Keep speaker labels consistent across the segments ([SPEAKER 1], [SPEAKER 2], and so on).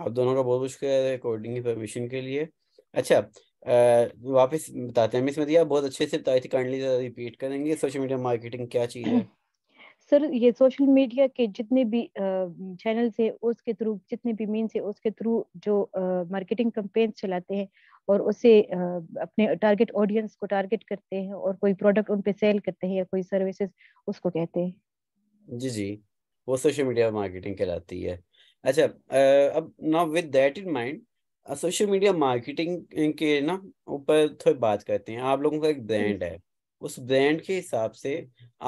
[SPEAKER 1] आप दोनों का बहुत बहुत शुक्रिया रिकॉर्डिंग की परमिशन के लिए अच्छा वापस बताते हैं मिस मदिया बहुत अच्छे से बताई थी काइंडली रिपीट करेंगे सोशल मीडिया मार्केटिंग क्या चीज़ है
[SPEAKER 2] सर ये सोशल मीडिया के जितने भी चैनल्स हैं उसके थ्रू जितने भी मीन से उसके थ्रू जो मार्केटिंग कंपेन्स चलाते हैं और उसे अपने टारगेट ऑडियंस को टारगेट करते हैं और कोई प्रोडक्ट उन पे सेल करते हैं या कोई सर्विसेज उसको कहते हैं
[SPEAKER 1] जी जी वो सोशल मीडिया मार्केटिंग कहलाती है अच्छा अब ना with that in mind social media marketing के ना ऊपर थोड़ी बात करते हैं आप लोगों का एक ब्रांड हम्म। है उस ब्रांड के हिसाब से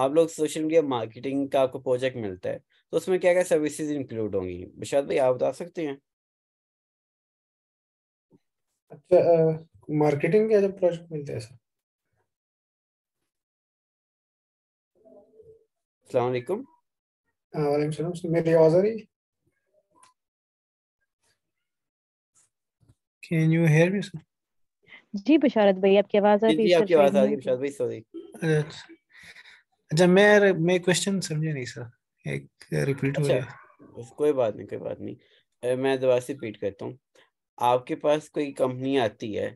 [SPEAKER 1] आप लोग सोशल मीडिया मार्केटिंग का आपको प्रोजेक्ट मिलता है तो उसमें क्या क्या सर्विसेज इंक्लूड होंगी विशाल भाई आप बता सकते हैं
[SPEAKER 3] मार्केटिंग अच्छा, के जब प्रोजेक्ट मिलते हैं सर सलाम वालेकुम वालेकुम सलाम मेरी आवाज आ रही है can you
[SPEAKER 4] hear me sir
[SPEAKER 2] जी बशारत भाई आपकी आवाज आ रही है आपकी आवाज आ रही है
[SPEAKER 4] बशारत भाई सॉरी अच्छा मैं मैं क्वेश्चन समझे नहीं सर एक रिपीट हो गया
[SPEAKER 1] अच्छा, कोई बात नहीं कोई बात नहीं मैं दोबारा से रिपीट करता हूँ आपके पास कोई कंपनी आती है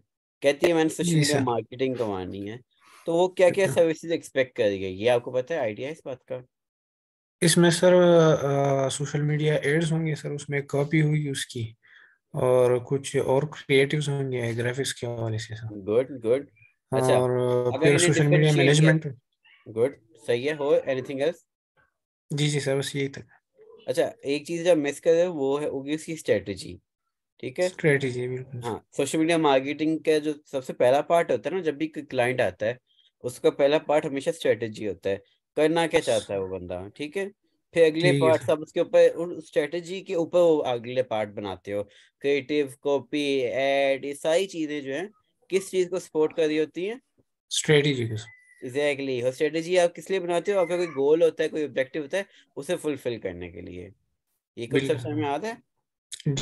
[SPEAKER 1] कहती है मैंने सोशल मीडिया मार्केटिंग कमानी है तो वो क्या क्या सर्विसेज एक्सपेक्ट कर रही है ये आपको पता है आइडिया इस बात का
[SPEAKER 4] इसमें सर सोशल मीडिया एड्स होंगे सर उसमें कॉपी होगी उसकी और कुछ और क्रिएटिव्स होंगे ग्राफिक्स के हवाले से
[SPEAKER 1] गुड गुड
[SPEAKER 4] अच्छा और uh, फिर सोशल मीडिया मैनेजमेंट
[SPEAKER 1] गुड सही है हो एनीथिंग एल्स
[SPEAKER 4] जी जी सर बस यही तक
[SPEAKER 1] अच्छा एक चीज जब मिस कर रहे वो है होगी उसकी स्ट्रेटजी ठीक है
[SPEAKER 4] स्ट्रेटजी बिल्कुल हाँ
[SPEAKER 1] सोशल मीडिया मार्केटिंग का जो सबसे पहला पार्ट होता है ना जब भी क्लाइंट आता है उसका पहला पार्ट हमेशा स्ट्रेटजी होता है करना क्या चाहता है वो बंदा ठीक है फिर अगले पार्ट सब उसके ऊपर उन स्ट्रेटजी के ऊपर वो अगले पार्ट बनाते हो क्रिएटिव कॉपी एड ये सारी चीजें जो है किस चीज को सपोर्ट कर रही होती है स्ट्रेटेजी एग्जैक्टली और स्ट्रेटेजी आप किस लिए बनाते हो आपका कोई गोल होता है कोई ऑब्जेक्टिव होता है उसे फुलफिल करने के लिए ये कुछ सब समझ में आता
[SPEAKER 4] है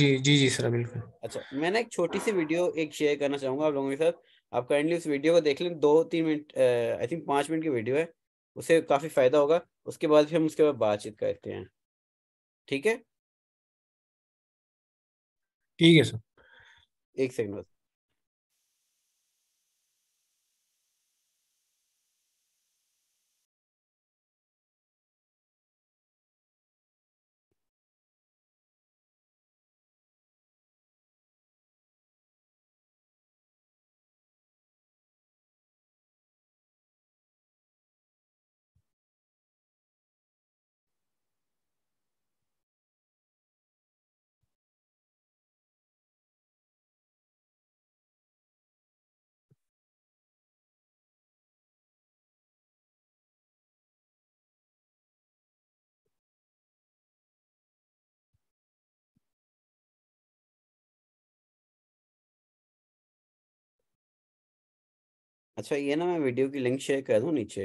[SPEAKER 4] जी जी जी सर बिल्कुल
[SPEAKER 1] अच्छा मैंने एक छोटी सी वीडियो एक शेयर करना चाहूंगा आप लोगों के साथ आप काइंडली उस वीडियो को देख लें दो तीन मिनट आई थिंक पांच मिनट की वीडियो है उसे काफ़ी फ़ायदा होगा उसके बाद फिर हम उसके बाद बातचीत करते हैं ठीक है
[SPEAKER 3] ठीक है सर एक सेकंड अच्छा ये ना मैं वीडियो की लिंक शेयर कर दूँ नीचे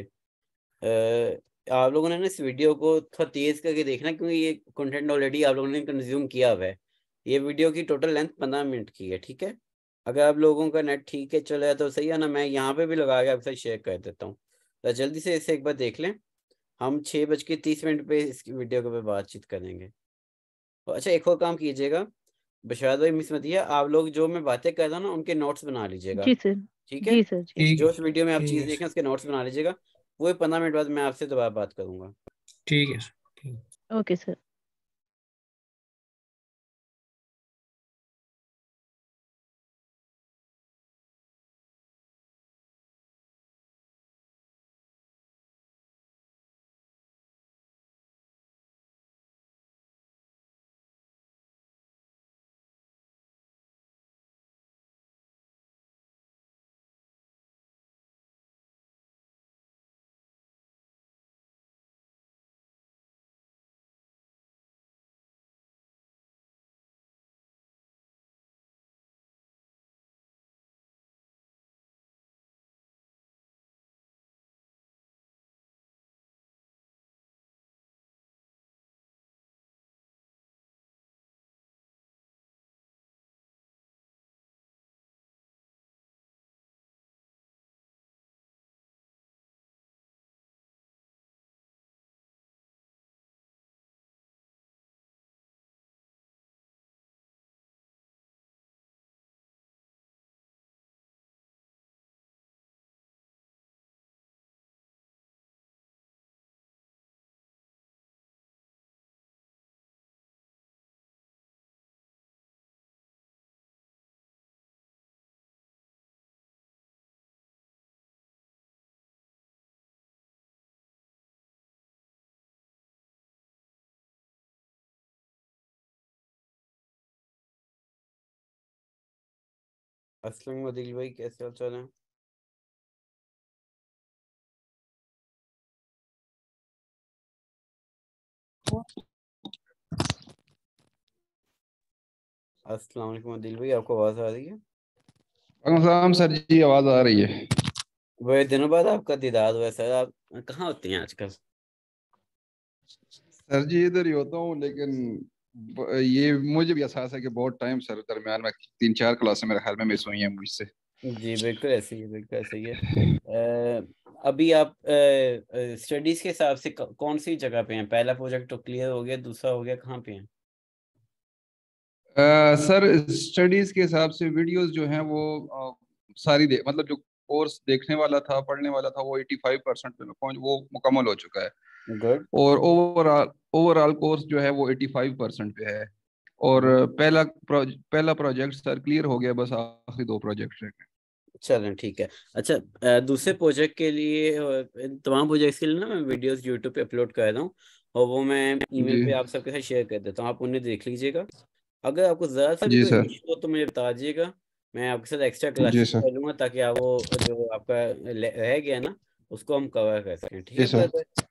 [SPEAKER 1] आप लोगों ने ना इस वीडियो को थोड़ा तेज करके देखना क्योंकि ये कंटेंट ऑलरेडी आप लोगों ने कंज्यूम किया हुआ है ये वीडियो की टोटल लेंथ पंद्रह मिनट की है ठीक है अगर आप लोगों का नेट ठीक है चल रहा है तो सही है ना मैं यहाँ पे भी लगा के आपसे शेयर कर देता हूँ तो जल्दी से इसे एक बार देख लें हम छः बज के तीस मिनट पे इस वीडियो के ऊपर बातचीत करेंगे अच्छा एक और काम कीजिएगा बशारत भाई मिस मतिया आप लोग जो मैं बातें कर रहा हूँ ना उनके नोट्स बना लीजिएगा ठीक है जो इस वीडियो में आप चीज देखें उसके नोट्स बना लीजिएगा
[SPEAKER 3] वो पंद्रह मिनट बाद मैं आपसे दोबारा बात करूंगा ठीक है ओके सर असलम अदिल भाई कैसे हाल चाल है अस्सलाम वालेकुम अदिल भाई आपको आवाज़ आ रही है
[SPEAKER 5] वालेकुम सर जी आवाज़ आ रही है
[SPEAKER 1] बड़े दिनों बाद आपका दीदार हुआ सर आप
[SPEAKER 5] कहाँ होते हैं आजकल सर जी इधर ही होता हूँ लेकिन ये मुझे भी एहसास है कि बहुत टाइम सर दरमियान में तीन चार क्लासें मेरे ख्याल में मिस हुई हैं मुझसे
[SPEAKER 1] जी बिल्कुल ऐसे ही बिल्कुल ऐसे ही है अभी आप स्टडीज के हिसाब से कौन सी जगह पे हैं पहला प्रोजेक्ट तो क्लियर हो गया दूसरा हो गया कहाँ पे
[SPEAKER 5] हैं सर स्टडीज के हिसाब से वीडियोस जो हैं वो आ, सारी दे मतलब जो कोर्स देखने वाला था पढ़ने वाला था वो 85 परसेंट पे वो मुकम्मल हो चुका है गुड और ओवरऑल ओवरऑल कोर्स जो है वो 85 परसेंट पे है और hmm. पहला प्रोज, पहला प्रोजेक्ट सर क्लियर हो गया बस आखिरी दो प्रोजेक्ट रह गए चलें ठीक है अच्छा दूसरे प्रोजेक्ट के लिए तमाम
[SPEAKER 1] प्रोजेक्ट्स के लिए ना मैं वीडियोस यूट्यूब पे अपलोड कर रहा हूँ और वो मैं ईमेल पे आप सबके साथ शेयर कर देता हूँ आप उन्हें देख लीजिएगा अगर आपको ज़्यादा सा भी हो तो मुझे बता दीजिएगा मैं आपके साथ एक्स्ट्रा क्लासेस कर लूँगा ताकि आप वो जो आपका रह गया ना उसको हम कवर कर सकें ठीक
[SPEAKER 3] है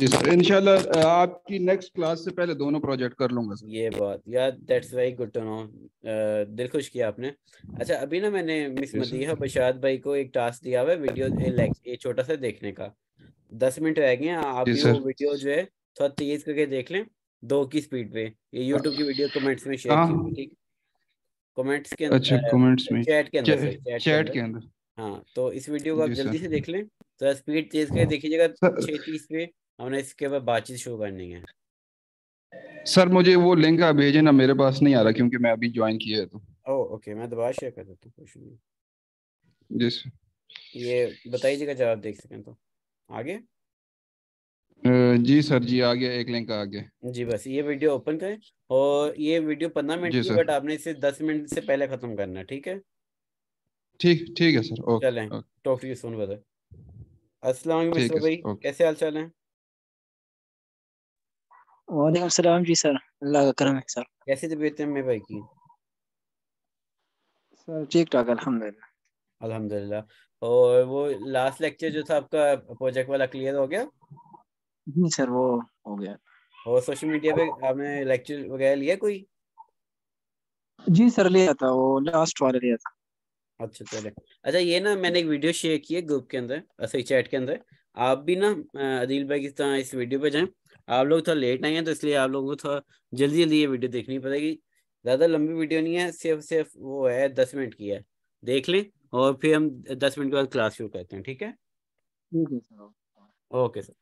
[SPEAKER 5] जी सर इनशाला आपकी नेक्स्ट क्लास
[SPEAKER 1] से पहले दोनों प्रोजेक्ट कर लूंगा सर ये बात यार that's very good to know दिल खुश किया आपने अच्छा अभी ना मैंने मिस मदीहा बशाद भाई को एक टास्क दिया हुआ है वीडियो ये छोटा सा देखने का दस मिनट रह गए आप वो वीडियो जो है थोड़ा तेज करके देख लें दो की स्पीड पे ये यूट्यूब की वीडियो कमेंट्स में शेयर हाँ। अच्छा, कमेंट्स के अंदर अच्छा कमेंट्स में चैट के अंदर चैट के अंदर हाँ तो इस वीडियो को आप जल्दी से देख लें तो स्पीड तेज करके देखिएगा छह तीस पे हमने इसके ऊपर बातचीत शुरू करनी है
[SPEAKER 5] सर मुझे वो लिंक आप भेजें ना मेरे पास नहीं आ रहा क्योंकि मैं अभी ज्वाइन किया है तो
[SPEAKER 1] ओ oh, ओके मैं दोबारा शेयर कर देता हूँ तो क्वेश्चन में
[SPEAKER 5] जी सर
[SPEAKER 1] ये बताइएगा जब जवाब देख सकें तो आगे
[SPEAKER 5] जी सर जी आ गया एक लिंक आ गया
[SPEAKER 1] जी बस ये वीडियो ओपन करें और ये वीडियो पंद्रह मिनट की बट आपने इसे दस मिनट से पहले खत्म करना है ठीक है
[SPEAKER 5] ठीक ठीक है सर ओके
[SPEAKER 1] चलें टॉक टू यू सून बदर अस्सलाम वालेकुम भाई कैसे हाल चाल हैं
[SPEAKER 3] वालेकुम सलाम जी सर अल्लाह का करम है सर
[SPEAKER 1] कैसे तबीयत है मेरे भाई की
[SPEAKER 6] सर ठीक ठाक अल्हम्दुलिल्लाह अल्हम्दुलिल्लाह
[SPEAKER 1] और वो लास्ट लेक्चर जो था आपका प्रोजेक्ट वाला क्लियर हो गया जी सर वो हो गया और सोशल मीडिया पे आपने लेक्चर वगैरह लिया कोई
[SPEAKER 6] जी सर लिया था वो
[SPEAKER 1] लास्ट वाला लिया था अच्छा चले अच्छा ये ना मैंने एक वीडियो शेयर की है ग्रुप के अंदर सही चैट के अंदर आप भी ना अदिल भाई की तरह इस वीडियो पे जाएं आप लोग थोड़ा लेट आए हैं तो इसलिए आप लोगों को थोड़ा जल्दी जल्दी ये वीडियो देखनी पड़ेगी ज़्यादा लंबी वीडियो नहीं है सिर्फ सिर्फ वो है दस मिनट की है देख लें और फिर हम दस मिनट के बाद क्लास शुरू करते हैं ठीक है
[SPEAKER 3] ओके सर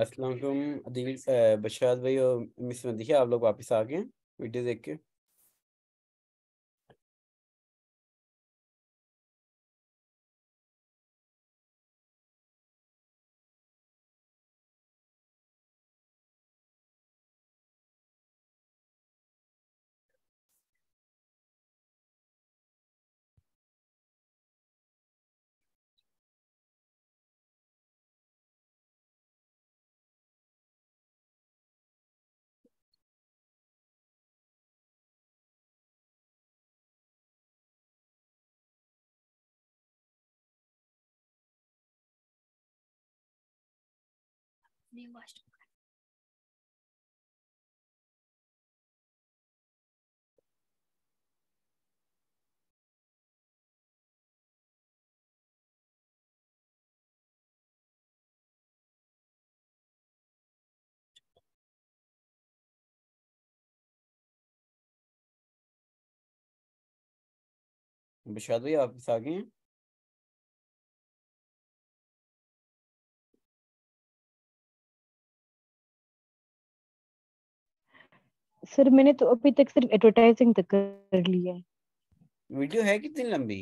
[SPEAKER 3] असलम अदील बशात भाई और मिस मदिहा आप लोग वापस आ गए वीडियो देख के अपने वास्ट बिशाद भाई आप आ गए हैं सर मैंने तो अभी तक सिर्फ एडवर्टाइजिंग तक कर
[SPEAKER 2] ली है
[SPEAKER 1] वीडियो है कितनी लंबी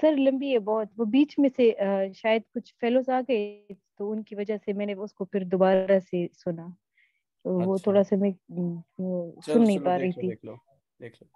[SPEAKER 2] सर लंबी है बहुत वो बीच में से आ, शायद कुछ फेलोज आ गए तो उनकी वजह से मैंने उसको फिर दोबारा से सुना तो अच्छा। वो थोड़ा सा मैं हम्म, सुन नहीं पा रही थी देख लो,
[SPEAKER 3] देख लो।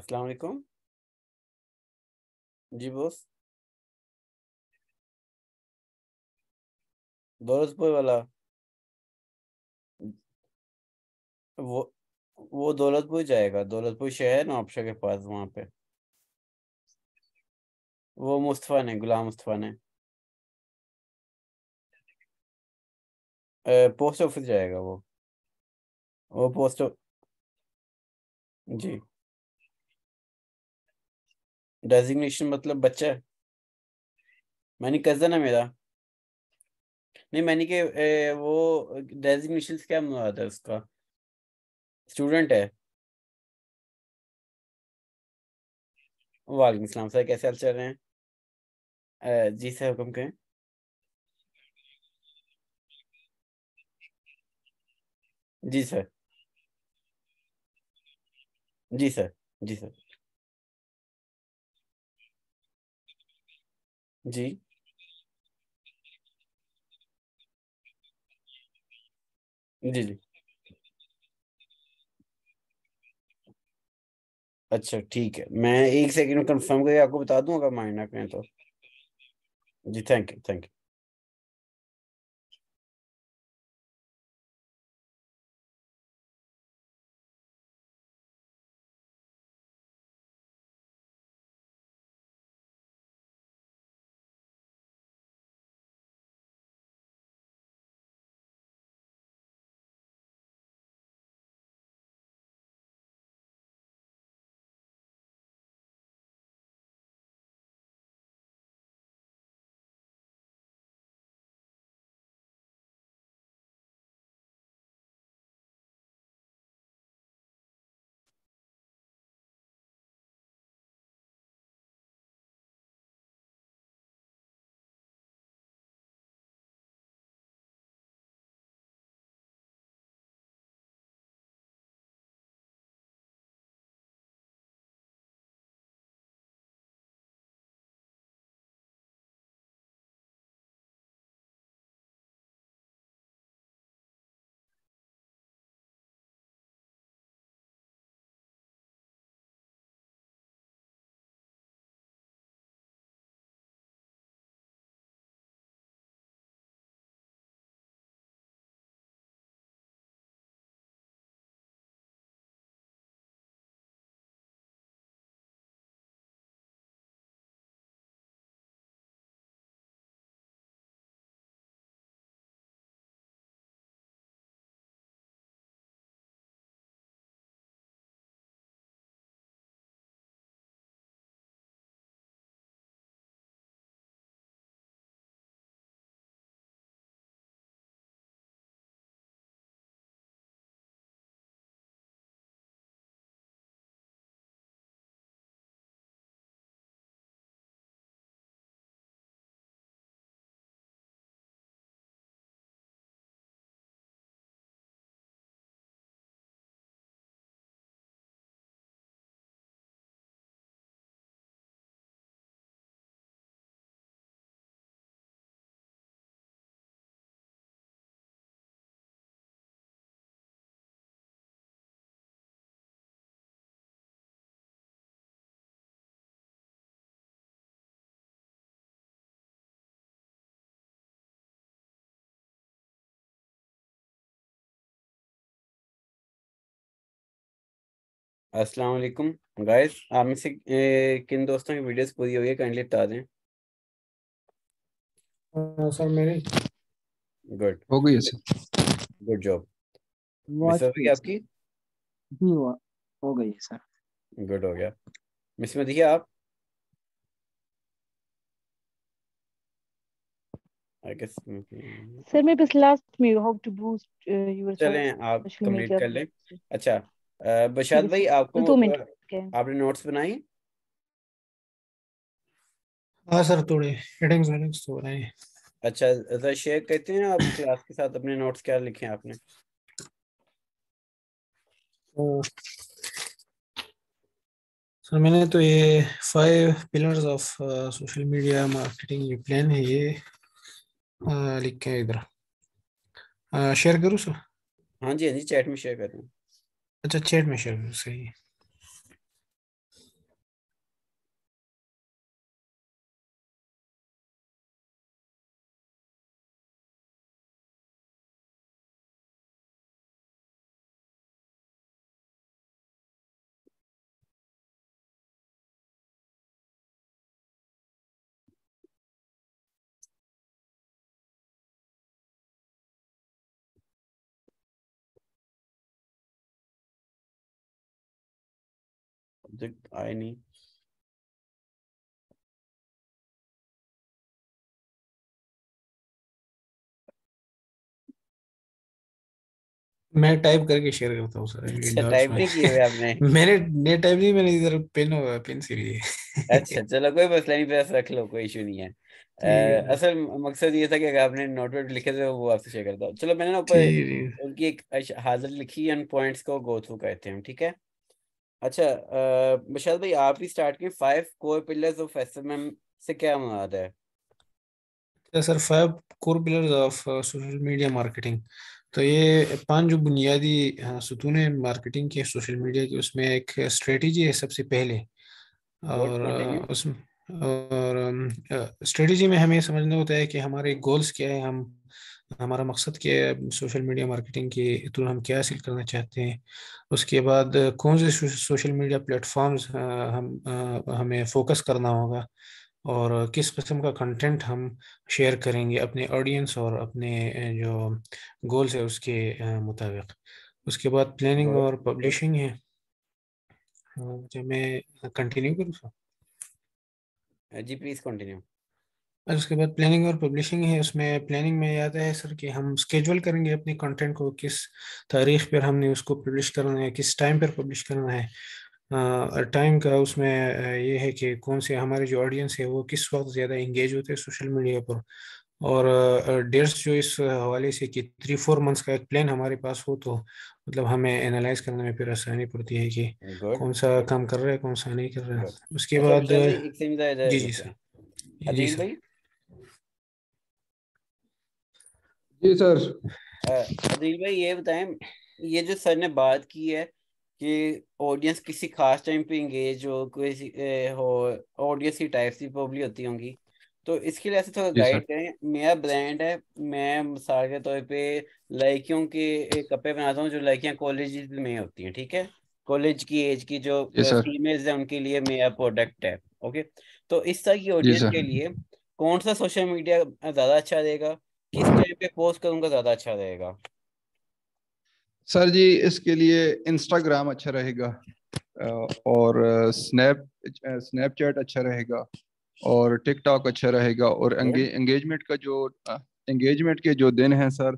[SPEAKER 3] अस्सलाम वालेकुम जी बोरस दौलतपुर वाला वो वो दौलतपुर जाएगा दौलतपुर शहर ना ऑप्शन के पास वहां पे वो मुस्तफ़ा ने गुलाम मुस्तफ़ा ने पोस्ट ऑफिस जाएगा वो वो पोस्ट जी डेजिग्नेशन मतलब बच्चा
[SPEAKER 1] मैंने कजन है मेरा नहीं मैंने के ए,
[SPEAKER 3] वो डेजिग्नेशन क्या हुआ था उसका स्टूडेंट है वालेकुम सलाम सर कैसे हाल चल रहे हैं जी सर हुक्म कहें जी सर जी सर जी सर जी जी जी
[SPEAKER 1] अच्छा ठीक है मैं एक सेकंड कंफर्म करके आपको बता दूंगा माइंड मायना कहें तो
[SPEAKER 3] जी थैंक यू थैंक यू अस्सलाम वालेकुम गाइस आप में से किन दोस्तों की वीडियोस पूरी हो गई काइंडली बता दें हाँ, सर मेरी
[SPEAKER 5] गुड हो गई है सर गुड
[SPEAKER 3] जॉब
[SPEAKER 1] आपकी
[SPEAKER 3] जी हो गई है
[SPEAKER 2] सर
[SPEAKER 1] गुड हो गया मिस में देखिए आप सर mm, mm,
[SPEAKER 2] मैं बस लास्ट में हाउ टू बूस्ट योर चलें आप कंप्लीट कर लें
[SPEAKER 1] अच्छा बशाद भाई आपको दो
[SPEAKER 4] मिनट
[SPEAKER 1] आपने नोट्स बनाए
[SPEAKER 4] हाँ सर थोड़े हेडिंग्स वेडिंग्स रहे हैं
[SPEAKER 1] अच्छा जरा शेयर कहते हैं आप क्लास के साथ अपने नोट्स क्या लिखे हैं आपने
[SPEAKER 4] तो, सर मैंने तो ये five pillars of social media marketing ये प्लान है ये लिखे हैं इधर
[SPEAKER 3] शेयर करूँ सर
[SPEAKER 1] हाँ जी हाँ जी चैट में शेयर करें
[SPEAKER 3] अच्छा चैट में शेयर सही है सब्जेक्ट आए नहीं मैं टाइप करके शेयर करता हूँ सर टाइप नहीं किए हुए आपने मैंने
[SPEAKER 4] ने टाइप नहीं मैंने इधर पेन होगा पेन से लिए अच्छा
[SPEAKER 1] चलो कोई मसला नहीं बस रख लो कोई इशू नहीं है असल मकसद ये था कि अगर आपने नोटबुक लिखे थे वो आपसे शेयर करता हूँ चलो मैंने ना ऊपर उनकी एक अच्छा, हाजिर लिखी है उन पॉइंट्स को गो थ्रू करते हैं ठीक है अच्छा मिशाल भाई आप ही स्टार्ट किए five core pillars of SMM से क्या मुराद
[SPEAKER 4] है अच्छा sir five core pillars of social media marketing तो ये पांच जो बुनियादी सुतून है मार्केटिंग के सोशल मीडिया के उसमें एक स्ट्रेटजी है सबसे पहले और उसमें और स्ट्रेटजी में हमें समझना होता है कि हमारे गोल्स क्या है हम हमारा मकसद क्या है सोशल मीडिया मार्केटिंग के थ्रू हम क्या हासिल करना चाहते हैं उसके बाद कौन से सोशल मीडिया प्लेटफॉर्म्स हम हमें फोकस करना होगा और किस किस्म का कंटेंट हम शेयर करेंगे अपने ऑडियंस और अपने जो गोल्स है उसके मुताबिक उसके बाद प्लानिंग और और पब्लिशिंग है हम्म। अच्छा, मैं कंटिन्यू करूँ सर
[SPEAKER 1] जी प्लीज़ कंटिन्यू
[SPEAKER 4] और उसके बाद प्लानिंग और पब्लिशिंग है उसमें प्लानिंग में याद है सर कि हम स्केजुअल करेंगे अपने कंटेंट को किस तारीख पर हमने उसको पब्लिश करना है किस टाइम पर पब्लिश करना है टाइम का उसमें ये है कि कौन से हमारे जो ऑडियंस है वो किस वक्त ज़्यादा इंगेज होते हैं सोशल मीडिया पर और डेट्स जो इस हवाले से कि थ्री फोर मंथ्स का एक प्लान हमारे पास हो तो मतलब हमें एनालाइज करने में फिर आसानी पड़ती है कि oh कौन सा काम कर रहा है कौन सा नहीं कर रहा है उसके अच्छा, बाद जी जी सर जी
[SPEAKER 3] सर
[SPEAKER 5] जी सर
[SPEAKER 1] अदील भाई ये बताएं ये जो सर ने बात की है कि ऑडियंस किसी खास टाइम पे इंगेज हो कोई हो ऑडियंस की टाइप सी प्रॉब्लम होती होंगी तो इसके लिए ऐसे थोड़ा गाइड करें मेरा ब्रांड है मैं मिसाल के तौर पे लड़कियों के कपड़े बनाता हूँ जो लड़कियाँ कॉलेज में होती हैं ठीक है कॉलेज की एज की जो फीमेल्स हैं उनके लिए मेरा प्रोडक्ट है ओके तो इस तरह की ऑडियंस के लिए कौन सा सोशल मीडिया ज़्यादा अच्छा रहेगा किस टाइप पे पोस्ट करूंगा ज्यादा अच्छा रहेगा
[SPEAKER 5] सर जी इसके लिए इंस्टाग्राम अच्छा, अच्छा रहेगा और स्नैप स्नैपचैट अच्छा रहेगा और टिकटॉक अच्छा रहेगा और एंगेजमेंट का जो एंगेजमेंट के जो दिन हैं सर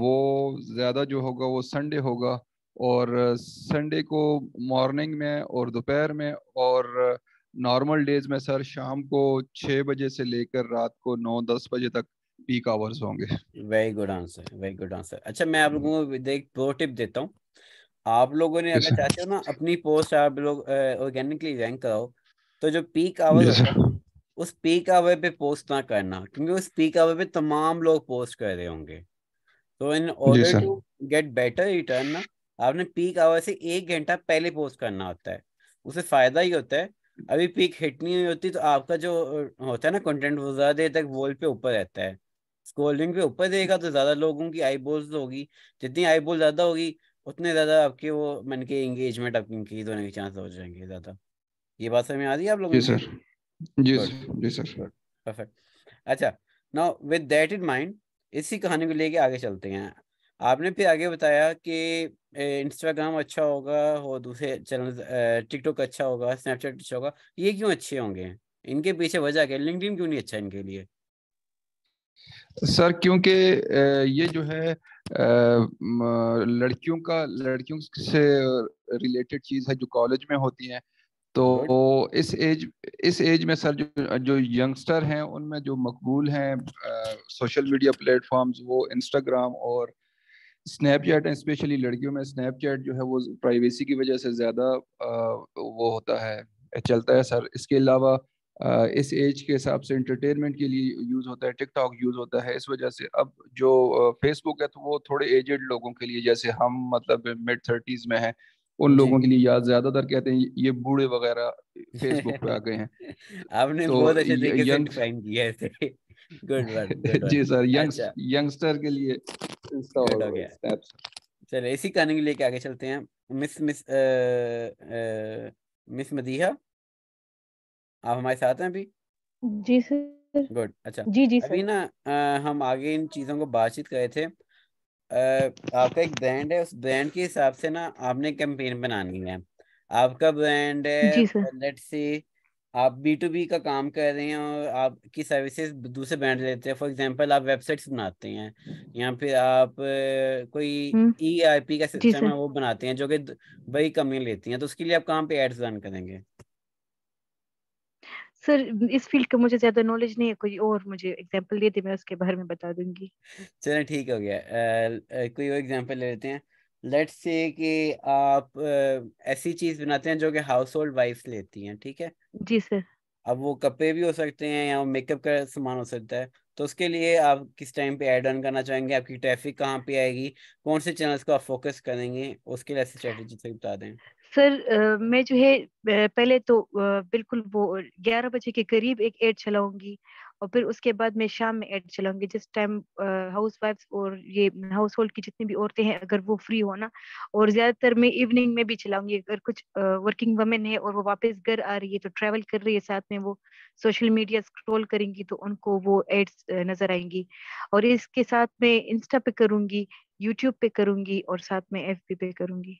[SPEAKER 5] वो ज़्यादा जो होगा वो संडे होगा और संडे को मॉर्निंग में और दोपहर में और नॉर्मल डेज में सर शाम को छः बजे से लेकर रात को नौ दस बजे तक पीक आवर्स होंगे very good answer very good answer
[SPEAKER 1] अच्छा मैं आप hmm. लोगों को एक प्रो टिप देता हूँ आप लोगों ने अगर चाहते हो ना अपनी पोस्ट आप लोग ऑर्गेनिकली रैंक कराओ तो जो पीक आवर उस पीक आवर पे पोस्ट ना करना क्योंकि उस पीक आवर पे तमाम लोग पोस्ट कर रहे होंगे तो in order to get better return ना आपने पीक आवर से एक घंटा पहले पोस्ट करना होता है उसे फायदा ही होता है अभी पीक हिट नहीं हुई होती तो आपका जो होता है ना कंटेंट वो ज्यादा देर तक वॉल पे ऊपर रहता है कोल्ड ड्रिंक पे ऊपर देगा तो ज्यादा लोगों की आई बोल्स तो होगी जितनी आई बोल ज्यादा होगी उतने ज्यादा आपके वो मन के एंगेजमेंट आपकी इंक्रीज तो होने के चांस हो जाएंगे ज्यादा ये बात समझ में आ रही है आप लोगों जी सर
[SPEAKER 5] जी सर जी सर परफेक्ट
[SPEAKER 1] अच्छा now with that in mind इसी कहानी को लेके आगे चलते हैं आपने फिर आगे बताया कि इंस्टाग्राम अच्छा होगा और दूसरे चैनल टिकटॉक अच्छा होगा स्नैपचैट अच्छा होगा ये क्यों अच्छे होंगे इनके पीछे वजह क्या लिंकडिन क्यों नहीं अच्छा इनके लिए
[SPEAKER 5] सर क्योंकि ये जो है लड़कियों का लड़कियों से रिलेटेड चीज है जो कॉलेज में होती है तो इस एज इस एज में सर जो जो यंगस्टर हैं उनमें जो मकबूल हैं सोशल मीडिया प्लेटफॉर्म्स वो इंस्टाग्राम और स्नैपचैट स्पेशली लड़कियों में स्नैपचैट जो है वो प्राइवेसी की वजह से ज़्यादा वो होता है चलता है सर इसके अलावा इस एज के हिसाब से इंटरटेनमेंट के लिए यूज़ होता है टिकटॉक यूज़ होता है इस वजह से अब जो फेसबुक है तो वो थोड़े एजेड लोगों के लिए जैसे हम मतलब मिड थर्टीज़ में हैं उन लोगों के लिए याद ज्यादातर कहते हैं ये बूढ़े वगैरह फेसबुक पे आ गए हैं आपने तो बहुत अच्छे तरीके से डिफाइन किया है गुड वन जी सर यंग यंगस्टर अच्छा। के लिए
[SPEAKER 1] चलो इसी कहानी के लिए आगे चलते हैं मिस मिस आ, आ, मिस मदीहा आप हमारे साथ हैं अभी
[SPEAKER 3] जी
[SPEAKER 2] सर
[SPEAKER 1] गुड अच्छा जी जी अभी ना हम आगे इन चीजों को बातचीत कर रहे थे आपका एक ब्रांड है उस ब्रांड के हिसाब से ना आपने कैंपेन बनानी है आपका ब्रांड है लेट से तो आप बी टू बी का काम कर रहे हैं और आपकी सर्विसेज दूसरे ब्रांड लेते हैं फॉर एग्जांपल आप वेबसाइट्स बनाते हैं या फिर आप कोई ई हम्म। पी e का सिस्टम है वो बनाते हैं जो कि बड़ी कमी लेती हैं तो उसके लिए आप कहाँ पे एड्स रन करेंगे
[SPEAKER 2] सर इस फील्ड का मुझे ज्यादा नॉलेज नहीं है कोई और मुझे एग्जांपल दे दे मैं उसके बारे में बता दूंगी
[SPEAKER 1] चलो ठीक हो गया आ, कोई और एग्जांपल ले लेते हैं लेट्स से कि आप ऐसी चीज बनाते हैं जो कि हाउस होल्ड वाइफ लेती हैं ठीक है जी सर अब वो कपड़े भी हो सकते हैं या मेकअप का सामान हो सकता है तो उसके लिए आप किस टाइम पे एड ऑन करना चाहेंगे आपकी ट्रैफिक कहाँ पे आएगी कौन से चैनल्स को आप फोकस करेंगे उसके लिए ऐसी स्ट्रेटेजी से बता दें
[SPEAKER 3] सर
[SPEAKER 2] मैं जो है पहले तो बिल्कुल वो ग्यारह बजे के करीब एक एड चलाऊंगी और फिर उसके बाद मैं शाम में एड चलाऊंगी जिस टाइम हाउस वाइफ और ये हाउस होल्ड की जितनी भी औरतें हैं अगर वो फ्री हो ना और ज़्यादातर मैं इवनिंग में भी चलाऊंगी अगर कुछ वर्किंग वमेन है और वो वापस घर आ रही है तो ट्रेवल कर रही है साथ में वो सोशल मीडिया स्क्रोल करेंगी तो उनको वो एड्स नज़र आएंगी और इसके साथ में इंस्टा पे करूँगी यूट्यूब पे करूंगी और साथ में एफ पे करूँगी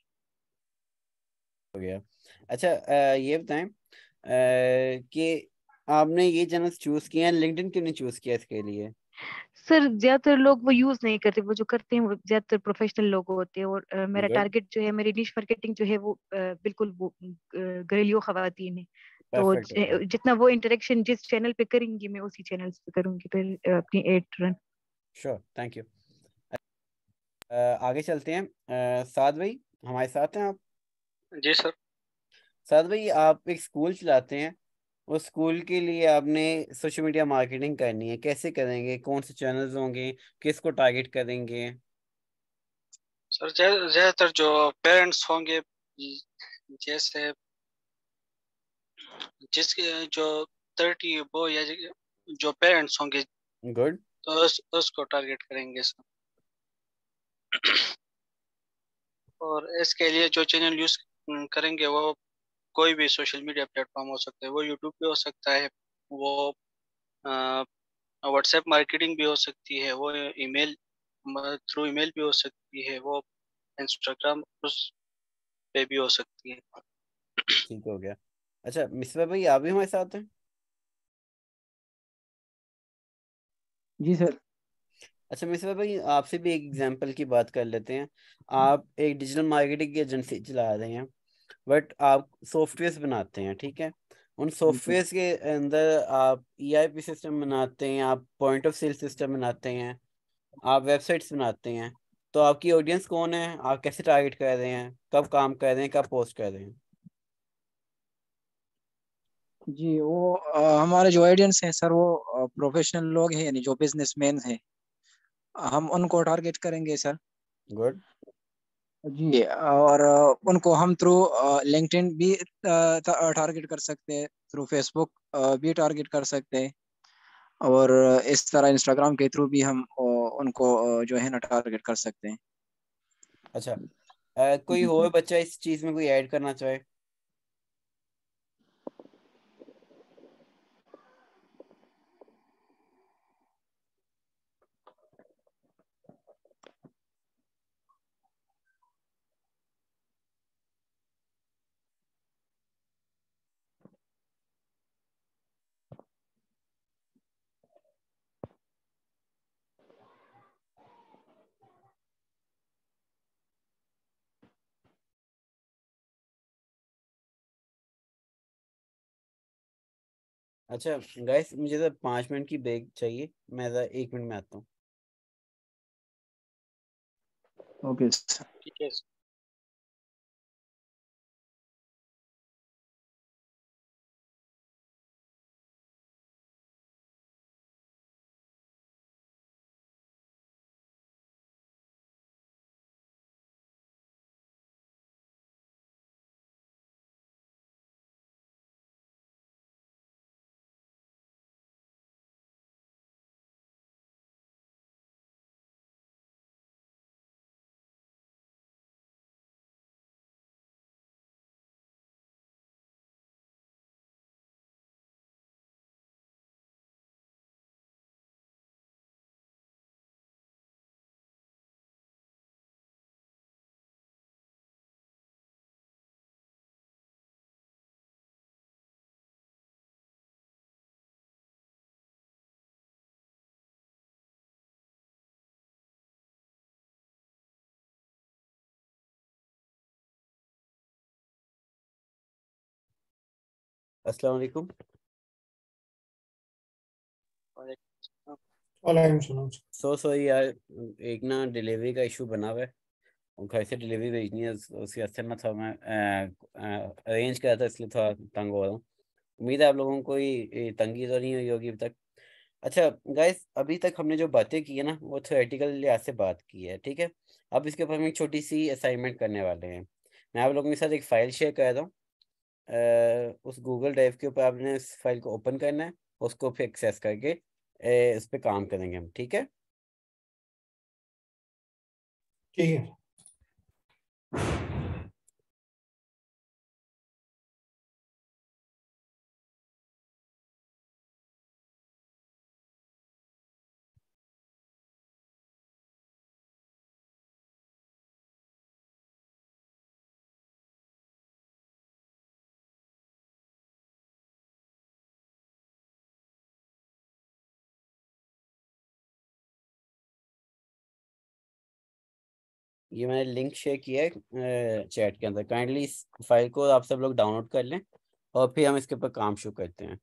[SPEAKER 1] हो गया अच्छा ये बताएं कि आपने ये चैनल चूज किया है लिंक्डइन क्यों नहीं चूज किया इसके लिए
[SPEAKER 2] सर ज्यादातर लोग वो यूज नहीं करते वो जो करते हैं वो ज्यादातर प्रोफेशनल लोग होते हैं और आ, मेरा टारगेट जो है मेरी निश मार्केटिंग जो है वो आ, बिल्कुल वो घरेलू खवातीन है तो ज, जितना वो इंटरेक्शन जिस चैनल पे करेंगी मैं उसी चैनल पे करूंगी फिर अपनी ad run sure thank you
[SPEAKER 1] आगे चलते हैं साध भाई हमारे साथ हैं आप जी सर साद भाई आप एक स्कूल चलाते हैं उस स्कूल के लिए आपने सोशल मीडिया मार्केटिंग करनी है कैसे करेंगे कौन से चैनल्स होंगे किसको टारगेट करेंगे
[SPEAKER 6] सर ज़्यादातर जो पेरेंट्स होंगे जैसे जिसके जो थर्टी वो या जो पेरेंट्स होंगे गुड तो उस, उसको टारगेट करेंगे सर और इसके लिए जो चैनल यूज करेंगे वो कोई भी सोशल मीडिया प्लेटफॉर्म हो सकता है वो यूट्यूब पे हो सकता है वो व्हाट्सएप मार्केटिंग भी हो सकती है वो ईमेल थ्रू ईमेल भी हो सकती है वो इंस्टाग्राम उस पे भी हो सकती है
[SPEAKER 1] ठीक हो गया अच्छा मिसबा भाई आप भी हमारे साथ हैं जी सर अच्छा मिसबा भाई आपसे भी एक एग्जांपल की बात कर लेते हैं आप एक डिजिटल मार्केटिंग की एजेंसी चला रहे हैं बट आप सॉफ्टवेयर बनाते हैं ठीक है उन सॉफ्टवेयर के अंदर आप ईआईपी e सिस्टम बनाते हैं आप पॉइंट ऑफ सेल सिस्टम बनाते हैं आप वेबसाइट्स बनाते हैं तो आपकी ऑडियंस कौन है आप कैसे टारगेट कर रहे हैं कब काम कर रहे हैं कब पोस्ट कर रहे हैं
[SPEAKER 6] जी वो आ, हमारे जो ऑडियंस हैं सर वो प्रोफेशनल लोग हैं यानी जो बिजनेसमैन हैं हम उनको टारगेट करेंगे सर गुड जी और उनको हम थ्रू लिंक्डइन भी टारगेट कर सकते हैं थ्रू फेसबुक भी टारगेट कर सकते हैं और इस तरह इंस्टाग्राम के थ्रू भी हम उनको जो है ना टारगेट कर
[SPEAKER 1] सकते हैं अच्छा आ, कोई हो बच्चा इस चीज में कोई ऐड करना चाहे
[SPEAKER 3] अच्छा गाइस मुझे तो पाँच मिनट की ब्रेक चाहिए मैं तो एक मिनट में आता हूँ ओके ठीक है अस्सलाम वालेकुम सो यार एक ना डिलीवरी का
[SPEAKER 1] इशू बना हुआ है घर से डिलीवरी भेजनी है उसके असर ना था मैं अरेंज करा था इसलिए थोड़ा तंग हो रहा हूँ उम्मीद है आप लोगों को कोई तंगी तो नहीं हुई होगी अभी तक अच्छा गाइस अभी तक हमने जो बातें की है ना वो थोरेटिकल लिहाज से बात की है ठीक है अब इसके ऊपर हम एक छोटी सी असाइनमेंट करने वाले हैं मैं आप लोगों के साथ एक फाइल शेयर कर रहा हूँ उस गूगल ड्राइव के ऊपर आपने इस फाइल को ओपन करना है उसको फिर एक्सेस
[SPEAKER 3] करके इस पर काम करेंगे हम ठीक है ठीक है ये मैंने लिंक शेयर किया है चैट के अंदर काइंडली इस फाइल को आप सब लोग डाउनलोड कर लें और फिर हम इसके ऊपर काम शुरू करते हैं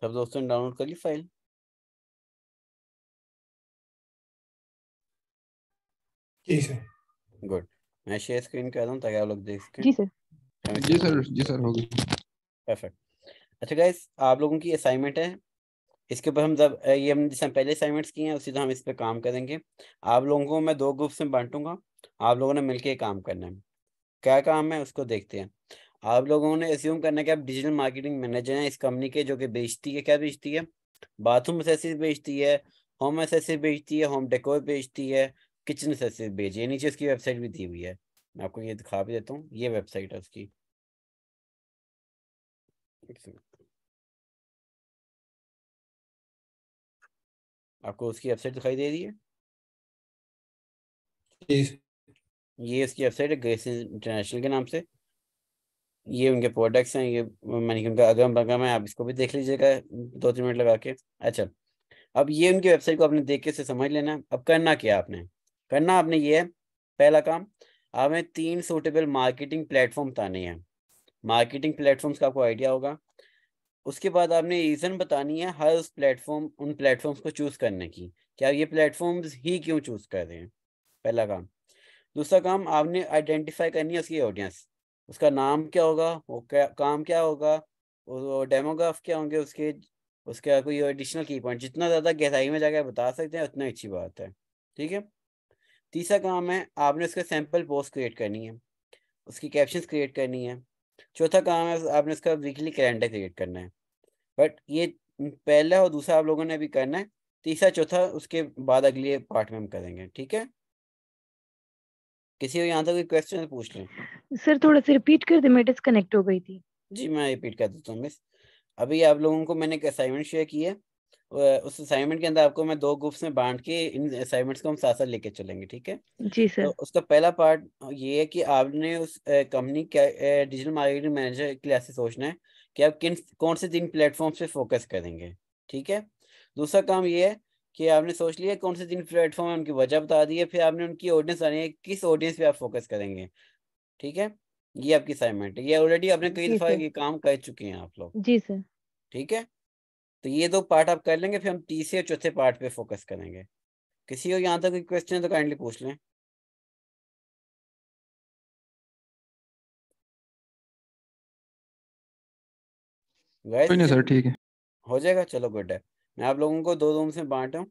[SPEAKER 3] सब दोस्तों ने डाउनलोड कर ली फाइल गुड मैं शेयर स्क्रीन कर दूं ताकि आप लोग देख सकें जी
[SPEAKER 5] सर जी सर हो गई
[SPEAKER 1] परफेक्ट अच्छा गाइस आप लोगों की असाइनमेंट है इसके ऊपर हम जब ये हम जिस पहले असाइनमेंट्स किए हैं उसी तरह हम इस पे काम करेंगे आप लोगों को मैं दो ग्रुप्स में बांटूंगा आप लोगों ने मिलके काम करना है क्या काम है उसको देखते हैं आप लोगों ने एज्यूम करना कि आप डिजिटल मार्केटिंग मैनेजर हैं इस कंपनी के जो कि बेचती है क्या बेचती है बाथरूम एसेसरीज बेचती है होम एसेसरीज बेचती है होम डेकोर बेचती है किचन एसेसरीज बेचती है नीचे उसकी वेबसाइट भी दी हुई है मैं आपको ये दिखा भी देता हूँ ये वेबसाइट है उसकी
[SPEAKER 3] आपको उसकी वेबसाइट दिखाई दे रही है ये इसकी वेबसाइट है ग्रेस इंटरनेशनल के नाम से
[SPEAKER 1] ये उनके प्रोडक्ट्स हैं ये मैंने उनका अगम बगम है आप इसको भी देख लीजिएगा दो तीन मिनट लगा के अच्छा अब ये उनकी वेबसाइट को आपने देख के से समझ लेना है अब करना क्या आपने करना आपने ये है पहला काम आपने तीन सूटेबल मार्केटिंग प्लेटफॉर्म बताने हैं मार्केटिंग प्लेटफॉर्म्स का आपको आइडिया होगा उसके बाद आपने रीज़न बतानी है हर उस प्लेटफॉर्म उन प्लेटफॉर्म्स को चूज़ करने की क्या ये प्लेटफॉर्म्स ही क्यों चूज़ कर रहे हैं पहला काम दूसरा काम आपने आइडेंटिफाई करनी है उसकी ऑडियंस उसका नाम क्या होगा वो क्या काम क्या होगा वो डेमोग्राफ क्या होंगे उसके उसका कोई एडिशनल की पॉइंट जितना ज़्यादा गहराई में जाकर बता सकते हैं उतना अच्छी बात है ठीक है तीसरा काम है आपने उसका सैम्पल पोस्ट क्रिएट करनी है उसकी कैप्शन क्रिएट करनी है चौथा काम है आपने उसका वीकली कैलेंडर क्रिएट करना है बट ये पहला और दूसरा आप लोगों ने अभी करना है तीसरा चौथा उसके बाद अगले पार्ट में हम करेंगे ठीक है किसी को यहाँ तक कोई क्वेश्चन पूछ लें
[SPEAKER 2] सर थोड़ा सा रिपीट कर दे मैं डिस्कनेक्ट हो गई थी
[SPEAKER 1] जी मैं रिपीट कर देता हूँ मिस अभी आप लोगों को मैंने एक असाइनमेंट शेयर की है उस असाइनमेंट के अंदर आपको मैं दो ग्रुप्स में बांट के इन असाइनमेंट्स को हम साथ साथ लेके चलेंगे ठीक है जी सर तो उसका पहला पार्ट ये है कि आपने उस कंपनी का डिजिटल मार्केटिंग मैनेजर के लिए सोचना है कि आप किन कौन से तीन प्लेटफॉर्म पे फोकस करेंगे ठीक है दूसरा काम ये है कि आपने सोच लिया कौन से तीन प्लेटफॉर्म है उनकी वजह बता दी है फिर आपने उनकी ऑडियंस आनी है किस ऑडियंस पे आप फोकस करेंगे ठीक है ये आपकी असाइनमेंट है ये ऑलरेडी आपने कई दफा ये काम कर चुके हैं आप लोग जी सर ठीक है तो ये दो पार्ट आप कर लेंगे फिर हम तीसरे और चौथे पार्ट पे फोकस करेंगे किसी को यहाँ तक कोई क्वेश्चन है तो
[SPEAKER 3] काइंडली पूछ लें नहीं सर ठीक है हो जाएगा चलो गुड है मैं आप लोगों को दो रूम्स में बांट रहा हूँ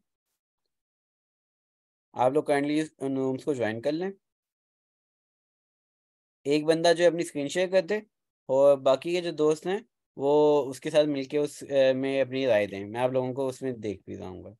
[SPEAKER 3] आप लोग
[SPEAKER 1] काइंडली उन रूम्स को ज्वाइन कर लें एक बंदा जो अपनी स्क्रीन शेयर कर दे और बाकी के जो दोस्त हैं वो उसके साथ मिलके उस में अपनी राय
[SPEAKER 3] दें मैं आप लोगों को उसमें देख भी जाऊँगा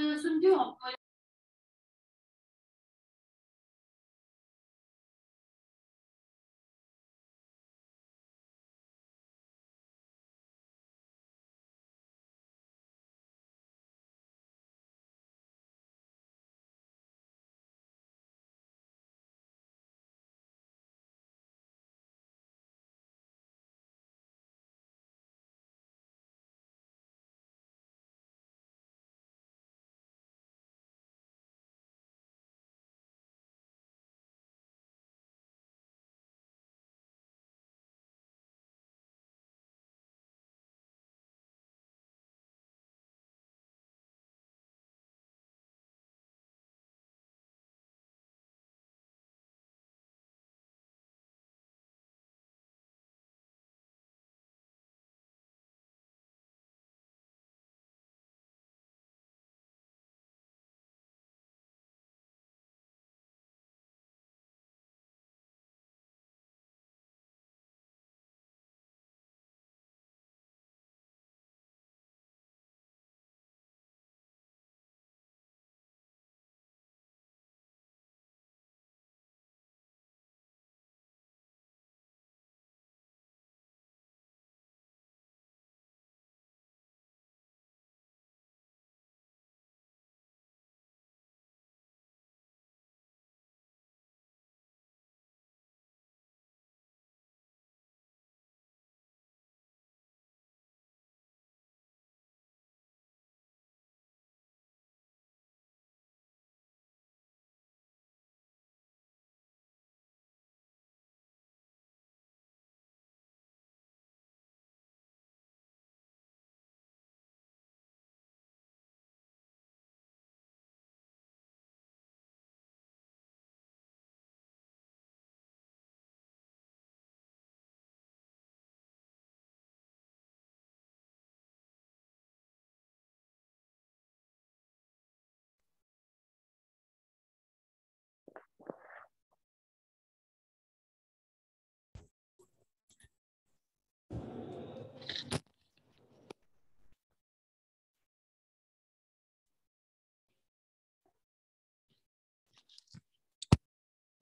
[SPEAKER 3] सुनती हो आपको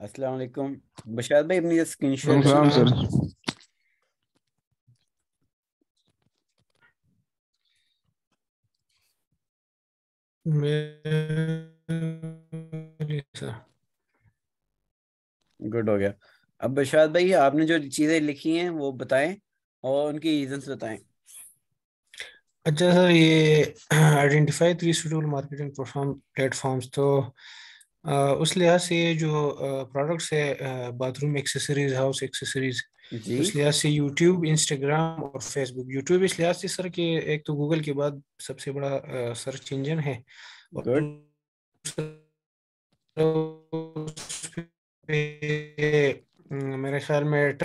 [SPEAKER 3] अस्सलाम वालेकुम बशार भाई अपनी स्क्रीनशॉट सर गुड हो गया अब
[SPEAKER 1] बशाद भाई आपने जो चीजें लिखी हैं वो बताएं और उनकी रीजंस बताएं
[SPEAKER 4] अच्छा सर ये identify three suitable marketing platforms तो उस लिहाज से ये जो प्रोडक्ट्स है बाथरूम एक्सेसरीज हाउस एक्सेसरीज उस लिहाज से यूट्यूब इंस्टाग्राम और फेसबुक यूट्यूब इस लिहाज से सर कि एक तो गूगल के बाद सबसे बड़ा सर्च इंजन है और मेरे ख्याल में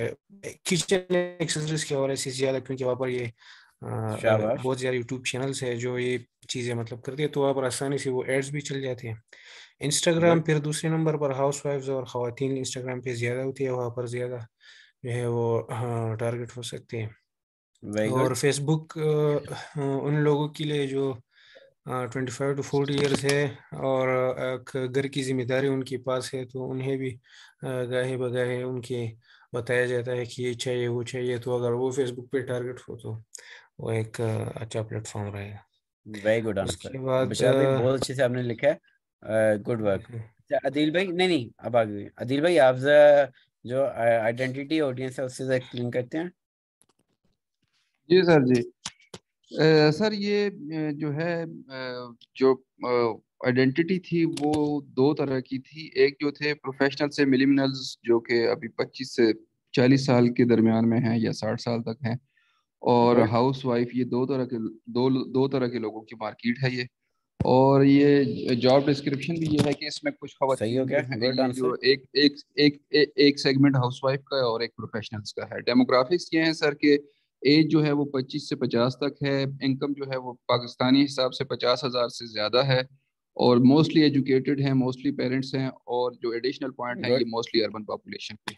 [SPEAKER 4] किचन एक्सेसरीज के हवाले से ज्यादा क्योंकि वहाँ पर ये बहुत ज्यादा यूट्यूब चैनल्स है जो ये चीजें मतलब करती है तो वहाँ पर आसानी से वो एड्स भी चल जाते हैं इंस्टाग्राम फिर दूसरे नंबर पर हाउस वाइफ और खातन इंस्टाग्राम पे ज़्यादा होती है वहाँ पर ज़्यादा जो है वो टारगेट हाँ, हो सकते हैं और फेसबुक उन लोगों के लिए जो twenty five to forty years है और घर की जिम्मेदारी उनके पास है तो उन्हें भी गाहे बगाहे उनके बताया जाता है कि ये चाहिए वो चाहिए तो अगर वो फेसबुक पे टारगेट हो तो वो एक अच्छा प्लेटफॉर्म रहेगा वेरी गुड आंसर बहुत अच्छे से आपने लिखा है
[SPEAKER 5] गुड वर्क
[SPEAKER 1] अच्छा, अदिल भाई नहीं नहीं अब आगे अदिल भाई आप जरा जो आइडेंटिटी ऑडियंस है उससे जरा क्लीन करते हैं
[SPEAKER 5] जी सर जी आ, सर ये जो है जो आइडेंटिटी थी वो दो तरह की थी एक जो थे प्रोफेशनल से मिलिमिनल्स जो कि अभी 25 से 40 साल के दरमियान में हैं या 60 साल तक हैं और हाउस वाइफ ये दो तरह के दो दो तरह के लोगों की मार्केट है ये और ये जॉब डिस्क्रिप्शन भी ये है कि इसमें कुछ खबर सही जो एक एक एक एक, एक सेगमेंट हाउसवाइफ का है और एक प्रोफेशनल्स का है डेमोग्राफिक्स ये हैं सर के एज जो है वो 25 से 50 तक है इनकम जो है वो पाकिस्तानी हिसाब से पचास हज़ार से ज़्यादा है और मोस्टली एजुकेटेड हैं मोस्टली पेरेंट्स हैं और जो एडिशनल पॉइंट है ये मोस्टली अर्बन पॉपुलेशन के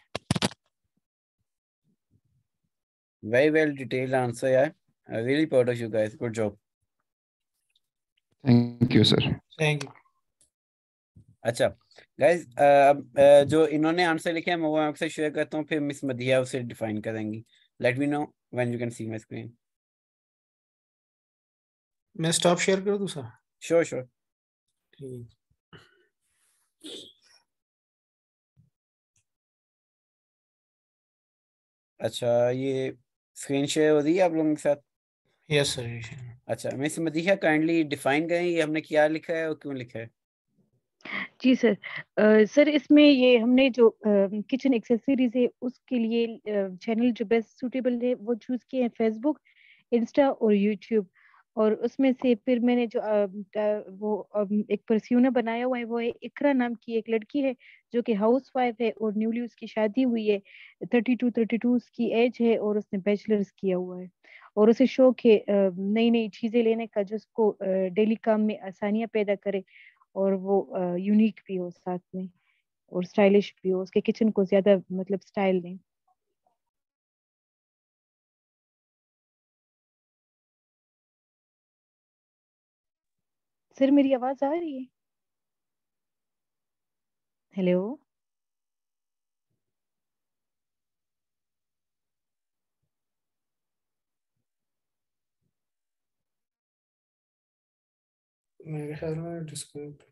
[SPEAKER 5] वेरी वेल डिटेल्ड आंसर यार really
[SPEAKER 1] proud of you guys good job
[SPEAKER 3] thank you sir thank
[SPEAKER 1] you अच्छा गाइस जो इन्होंने आंसर लिखे हैं वो मैं आपसे शेयर करता हूं फिर मिस मदिया उसे डिफाइन करेंगी let me know when you can see my screen
[SPEAKER 3] मैं स्टॉप शेयर करूँ दूसरा श्योर श्योर ठीक अच्छा ये स्क्रीन शेयर हो रही है आप लोगों के साथ
[SPEAKER 4] यस सर
[SPEAKER 1] अच्छा मदीहा काइंडली डिफाइन करें ये हमने क्या लिखा है और क्यों लिखा है
[SPEAKER 2] जी सर आ, सर इसमें ये हमने जो किचन एक्सेसरीज है उसके लिए चैनल जो बेस्ट सूटेबल है वो चूज किए हैं फेसबुक इंस्टा और यूट्यूब और उसमें से फिर मैंने जो आ, वो आ, एक परस्यूना बनाया हुआ है वो है इकरा नाम की एक लड़की है जो कि हाउस वाइफ है और न्यूली उसकी शादी हुई है थर्टी टू थर्टी टू उसकी एज है और उसने बैचलर्स किया हुआ है और उसे शौक है नई नई चीजें लेने का जो उसको डेली काम में आसानियां पैदा करे और वो यूनिक भी हो साथ में और स्टाइलिश भी हो उसके किचन को ज्यादा मतलब स्टाइल
[SPEAKER 3] दें सर मेरी आवाज आ रही है हेलो मेरे ख्याल में डिस्कनेक्ट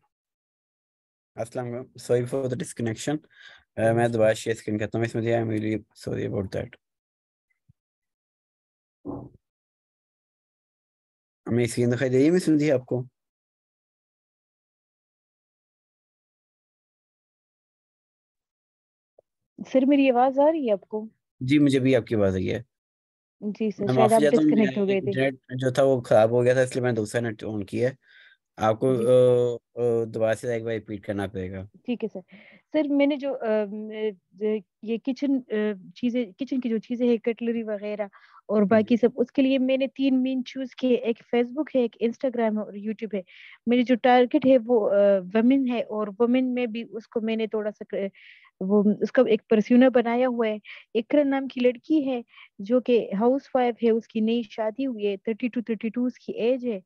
[SPEAKER 3] अस्सलाम वालेकुम सॉरी फॉर द डिस्कनेक्शन मैं दोबारा शेयर स्क्रीन करता हूं इसमें I am really sorry about that हमें स्क्रीन दिखाई दे रही है मैं सुन दी आपको सर मेरी आवाज
[SPEAKER 2] आ रही है आपको
[SPEAKER 3] जी मुझे भी आपकी आवाज आई है
[SPEAKER 2] जी सर शायद आप डिस्कनेक्ट हो गए थे
[SPEAKER 1] जो था वो खराब हो गया था इसलिए मैंने दूसरा नेट ऑन किया है आपको दोबारा से एक बार रिपीट करना पड़ेगा
[SPEAKER 2] ठीक है सर सर मैंने जो ये किचन चीजें किचन की जो चीजें है कटलरी वगैरह और बाकी सब उसके लिए मैंने तीन मेन चूज किए एक फेसबुक है एक इंस्टाग्राम है और यूट्यूब है मेरी जो टारगेट है वो वमेन है और वमेन में भी उसको मैंने थोड़ा सा वो उसका एक परस्यूना बनाया हुआ है इकरा नाम की लड़की है जो कि हाउस वाइफ है उसकी नई शादी हुई है थर्टी टू थर्टी टू उसकी एज है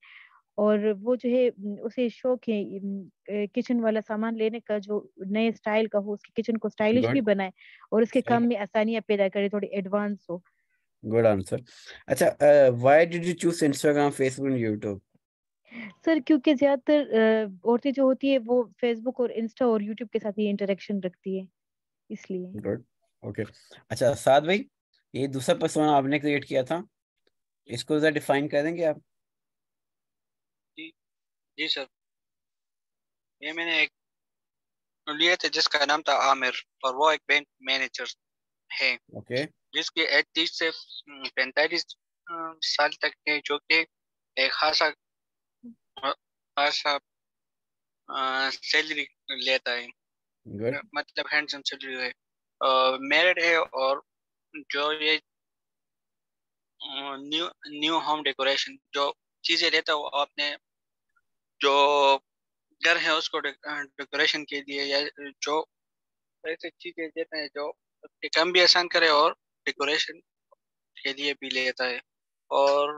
[SPEAKER 2] और वो जो है उसे शौक है किचन वाला सामान लेने का जो नए स्टाइल का हो उसके किचन को स्टाइलिश भी बनाए और उसके काम में आसानियां पैदा करे थोड़ी एडवांस हो
[SPEAKER 1] गुड आंसर अच्छा why did you choose Instagram Facebook and YouTube
[SPEAKER 2] sir क्योंकि ज्यादातर औरतें जो होती है वो फेसबुक और इंस्टा और यूट्यूब के साथ ही इंटरेक्शन रखती है इसलिए
[SPEAKER 3] गुड
[SPEAKER 1] ओके अच्छा साद भाई ये दूसरा पर्सोना आपने क्रिएट किया था इसको जरा डिफाइन कर देंगे आप
[SPEAKER 6] जी सर ये मैंने एक तो लिए थे जिसका नाम था आमिर और वो एक बैंक मैनेजर है ओके जिसकी एज तीस से हम्म, पैंतालीस हम्म, साल तक है जो कि एक खासा खासा सैलरी लेता है Good. मतलब हैंडसम सैलरी है मेरिड है और जो ये न्यू न्यू होम डेकोरेशन जो चीजें लेता है वो अपने जो घर है उसको डेकोरेशन के लिए या जो ऐसे चीजें देते हैं जो काम भी आसान करे और डेकोरेशन के लिए भी लेता है और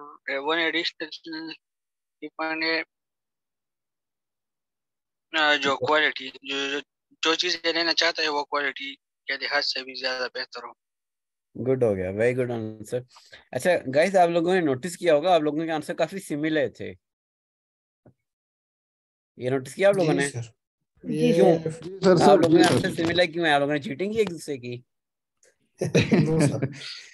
[SPEAKER 6] वन एडिशनल जो क्वालिटी अच्छा। जो जो चीजें लेना चाहता है वो क्वालिटी के लिहाज से भी ज्यादा बेहतर
[SPEAKER 1] हो गुड हो गया वेरी गुड आंसर अच्छा गाइस आप लोगों ने नोटिस किया होगा आप लोगों के आंसर काफी सिमिलर थे ये नोटिस किया आप लोगों ने
[SPEAKER 3] क्यों सर आप लोगों ने आपसे सिमिलर
[SPEAKER 1] क्यों है आप लोगों ने चीटिंग की एक दूसरे की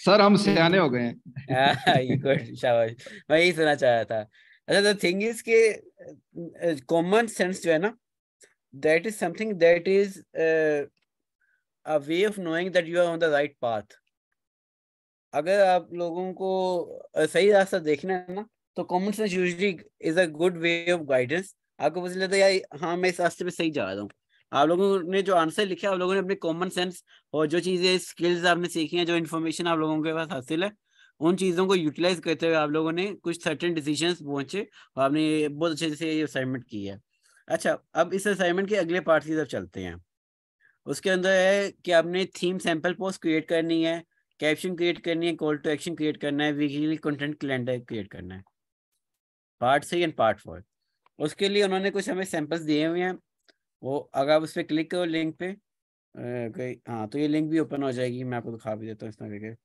[SPEAKER 5] सर हम सियाने हो गए
[SPEAKER 1] हैं हाँ, ये गुड शाबाश मैं यही सुनना चाह रहा था अच्छा द थिंग इज के कॉमन सेंस जो है ना that is something that is a way of knowing that you are on the right path अगर आप लोगों को सही रास्ता देखना है ना तो common sense usually is a good way of guidance आपको पता है तो यार हाँ मैं इस रास्ते पे सही जा रहा हूँ आप लोगों ने जो आंसर लिखा आप लोगों ने अपने कॉमन सेंस और जो चीजें स्किल्स आपने सीखी हैं जो इन्फॉर्मेशन आप लोगों के पास हासिल है उन चीजों को यूटिलाइज करते हुए आप लोगों ने कुछ सर्टेन डिसीजन पहुंचे और आपने बहुत अच्छे से ये असाइनमेंट की है अच्छा अब इस असाइनमेंट के अगले पार्ट की तरफ चलते हैं उसके अंदर है कि आपने थीम सैंपल पोस्ट क्रिएट करनी है कैप्शन क्रिएट करनी है कॉल टू एक्शन क्रिएट करना है वीकली कंटेंट कैलेंडर क्रिएट करना है part three and part four उसके लिए उन्होंने कुछ हमें सैंपल्स दिए हुए हैं वो अगर आप उस पर क्लिक करो लिंक पे कोई हाँ तो ये लिंक भी ओपन हो जाएगी मैं
[SPEAKER 3] आपको दिखा भी देता हूँ इसमें करके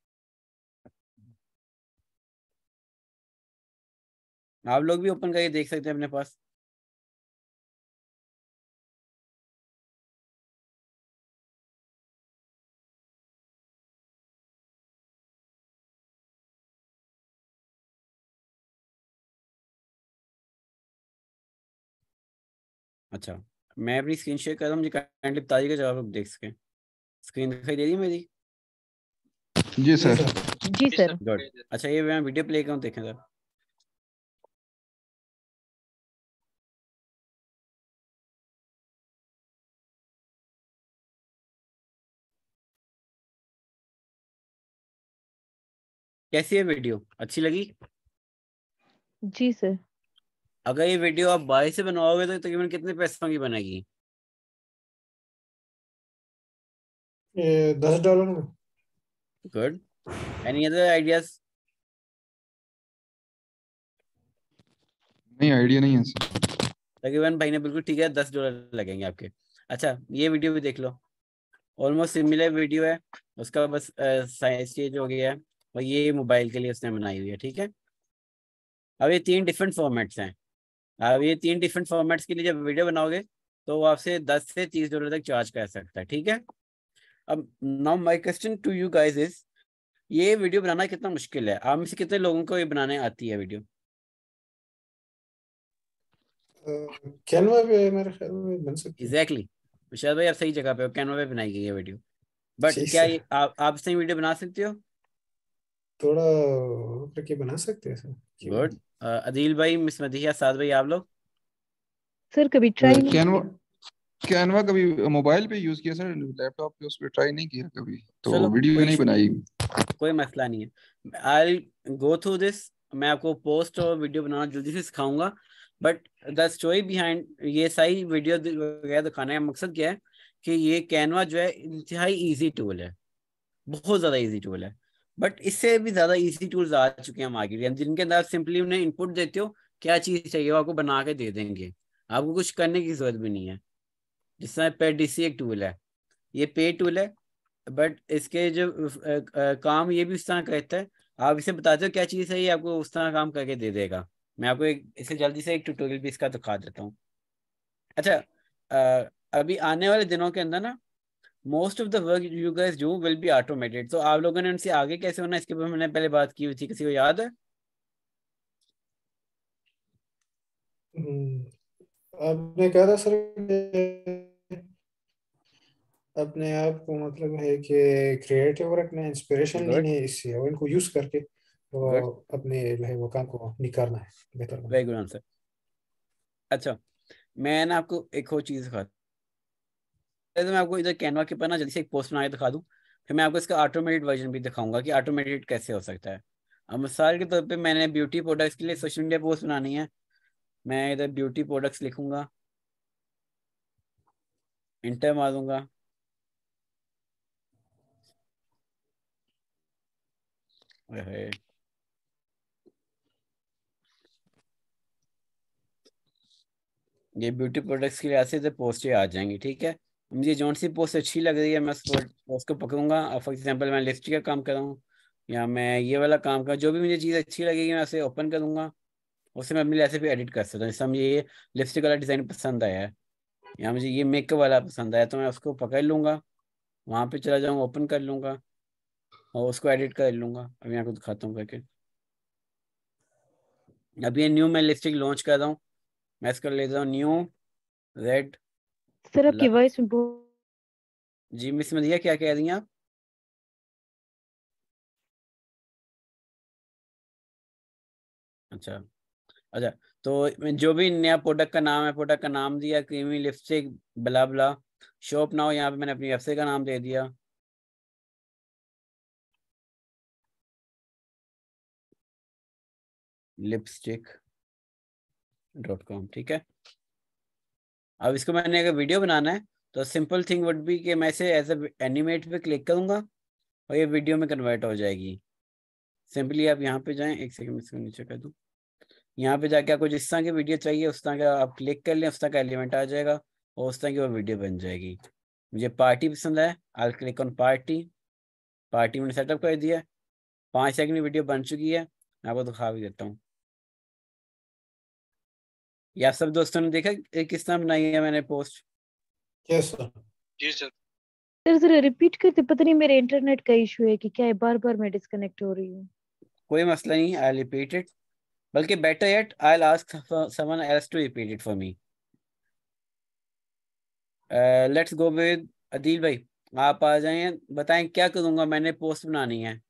[SPEAKER 3] आप लोग भी ओपन करके देख सकते हैं अपने पास अच्छा मैं अपनी स्क्रीन शेयर कर रहा हूँ मुझे काइंडली बताइएगा जब आप देख सकें स्क्रीन दिखाई दे रही है मेरी जी सर जी सर गुड अच्छा ये मैं वीडियो प्ले कर रहा देखें सर कैसी है वीडियो अच्छी लगी
[SPEAKER 2] जी सर
[SPEAKER 1] अगर ये वीडियो आप बाई से बनवाओगे तो तकरीबन कितने पैसों की बनेगी
[SPEAKER 3] दस dollar good any other ideas
[SPEAKER 5] नहीं आइडिया नहीं है
[SPEAKER 1] तकरीबन भाई ने बिल्कुल ठीक है दस डॉलर लगेंगे आपके अच्छा ये वीडियो भी देख लो ऑलमोस्ट सिमिलर वीडियो है उसका बस साइज चेंज हो गया है और ये मोबाइल के लिए उसने बनाई हुई है ठीक है अब ये तीन डिफरेंट फॉर्मेट्स हैं अब ये तीन डिफरेंट फॉर्मेट्स के लिए जब वीडियो बनाओगे तो वो आपसे दस से तीस डॉलर तक चार्ज कर सकता है ठीक है अब now my question to you guys is ये वीडियो बनाना कितना मुश्किल है आप में से कितने लोगों को ये बनाने आती है वीडियो
[SPEAKER 4] कैनवा uh, पे मेरे ख्याल में बन
[SPEAKER 1] सकती एग्जैक्टली exactly. विशाल भाई आप सही जगह पे हो कैनवा पे बनाई गई है वीडियो बट क्या आप आप सही वीडियो बना सकते हो
[SPEAKER 4] थोड़ा मतलब करके बना सकते हैं सर गुड
[SPEAKER 5] अदील भाई
[SPEAKER 1] मिस मदिहा साद भाई आप लोग
[SPEAKER 4] सर कभी ट्राई
[SPEAKER 5] कैनवा कैनवा कभी मोबाइल पे यूज किया सर लैपटॉप पे उस पे ट्राई नहीं किया कभी तो वीडियो नहीं बनाई
[SPEAKER 1] कोई मसला नहीं है आई गो थ्रू दिस मैं आपको पोस्ट और वीडियो बनाना जल्दी से सिखाऊंगा बट द स्टोरी बिहाइंड ये सारी वीडियो वगैरह दिखाने का मकसद क्या है कि ये कैनवा जो है इंतहाई इजी टूल है बहुत ज़्यादा इजी टूल है बट इससे भी ज्यादा इजी टूल्स आ चुके हैं मार्केट में जिनके अंदर आप सिंपली उन्हें इनपुट देते हो क्या चीज चाहिए वो आपको बना के दे देंगे आपको कुछ करने की जरूरत भी नहीं है जिस तरह पे डीसी एक टूल है ये पे टूल है बट इसके जो आ, आ, काम ये भी उस तरह करता है आप इसे बताते हो क्या चीज़ है ये आपको उस तरह काम करके दे देगा मैं आपको एक इसे जल्दी से एक ट्यूटोरियल भी इसका दिखा देता हूँ अच्छा आ, अभी आने वाले दिनों के अंदर ना most of the work you guys do will be automated तो आप लोगों ने उनसे आगे कैसे होना इसके बारे में मैंने पहले बात की हुई थी किसी को याद है
[SPEAKER 4] हम्म, आपने कहा था सर अपने आप को मतलब है कि क्रिएटिव और अपने इंस्पिरेशन लेनी है इससे और इनको यूज करके वो अपने जो है वो काम को निकालना है बेहतर
[SPEAKER 1] वेरी गुड आंसर अच्छा मैं ना आपको एक और चीज दिखाता तो मैं आपको इधर कैनवा के ऊपर ना जल्दी से एक पोस्ट बना के दिखा दूँ फिर मैं आपको इसका ऑटोमेटेड वर्जन भी दिखाऊंगा कि ऑटोमेटेड कैसे हो सकता है अब मिसाल के तौर पे पर मैंने ब्यूटी प्रोडक्ट्स के लिए सोशल मीडिया पोस्ट बनानी है मैं इधर ब्यूटी प्रोडक्ट्स लिखूंगा इंटर मारूंगा ये ब्यूटी प्रोडक्ट्स के लिए ऐसे पोस्ट आ जाएंगे ठीक है मुझे जौन सी पोस्ट अच्छी लग रही है मैं उसको उसको पकड़ूंगा और फॉर एग्जाम्पल मैं लिपस्टिक का काम कर रहा हूँ या मैं ये वाला काम कर जो भी मुझे चीज़ अच्छी लगेगी मैं उसे ओपन करूँगा उसे मैं अपने लैसे भी एडिट कर सकता हूँ जैसे मुझे ये लिपस्टिक वाला डिज़ाइन पसंद आया है या मुझे ये मेकअप वाला पसंद आया तो मैं उसको पकड़ लूँगा वहाँ पर चला जाऊँगा ओपन कर लूँगा और उसको एडिट कर लूँगा अभी को दिखाता हूँ करके अब ये न्यू मैं लिपस्टिक लॉन्च कर रहा हूँ मैं इसको ले जाऊँ हूँ न्यू रेड
[SPEAKER 3] सर आपकी वॉइस जी मिस मधिया क्या कह रही हैं अच्छा अच्छा तो जो भी नया प्रोडक्ट का नाम है प्रोडक्ट का नाम दिया क्रीमी लिपस्टिक बला बला शॉप नाउ यहाँ पे मैंने अपनी वेबसाइट का नाम दे दिया लिपस्टिक डॉट कॉम ठीक है अब इसको मैंने अगर
[SPEAKER 1] वीडियो बनाना है तो सिंपल थिंग वुड बी कि मैं इसे एज ए एनिमेट पे क्लिक करूंगा और ये वीडियो में कन्वर्ट हो जाएगी सिंपली आप यहाँ पे जाएं एक सेकंड इसको नीचे कर दूँ यहाँ पे जाके आपको जिस तरह की वीडियो चाहिए उस तरह का आप क्लिक कर लें उस तरह का एलिमेंट आ जाएगा और उस तरह की वो वीडियो बन जाएगी मुझे पार्टी पसंद है I click on party party मैंने सेटअप कर दिया पाँच सेकंड वीडियो बन चुकी है मैं आपको दिखा भी देता हूँ या सब दोस्तों ने देखा किस तरह बनाई है मैंने पोस्ट
[SPEAKER 3] यस सर जी सर
[SPEAKER 2] सर जरा रिपीट करते पता नहीं मेरे इंटरनेट का इशू है कि क्या है बार बार मैं डिस्कनेक्ट हो रही हूँ
[SPEAKER 1] कोई मसला नहीं आई रिपीट इट बल्कि better yet I ask someone else to repeat it for me let's go with Adeel भाई आप आ जाएं बताएं क्या करूंगा मैंने
[SPEAKER 5] पोस्ट बनानी है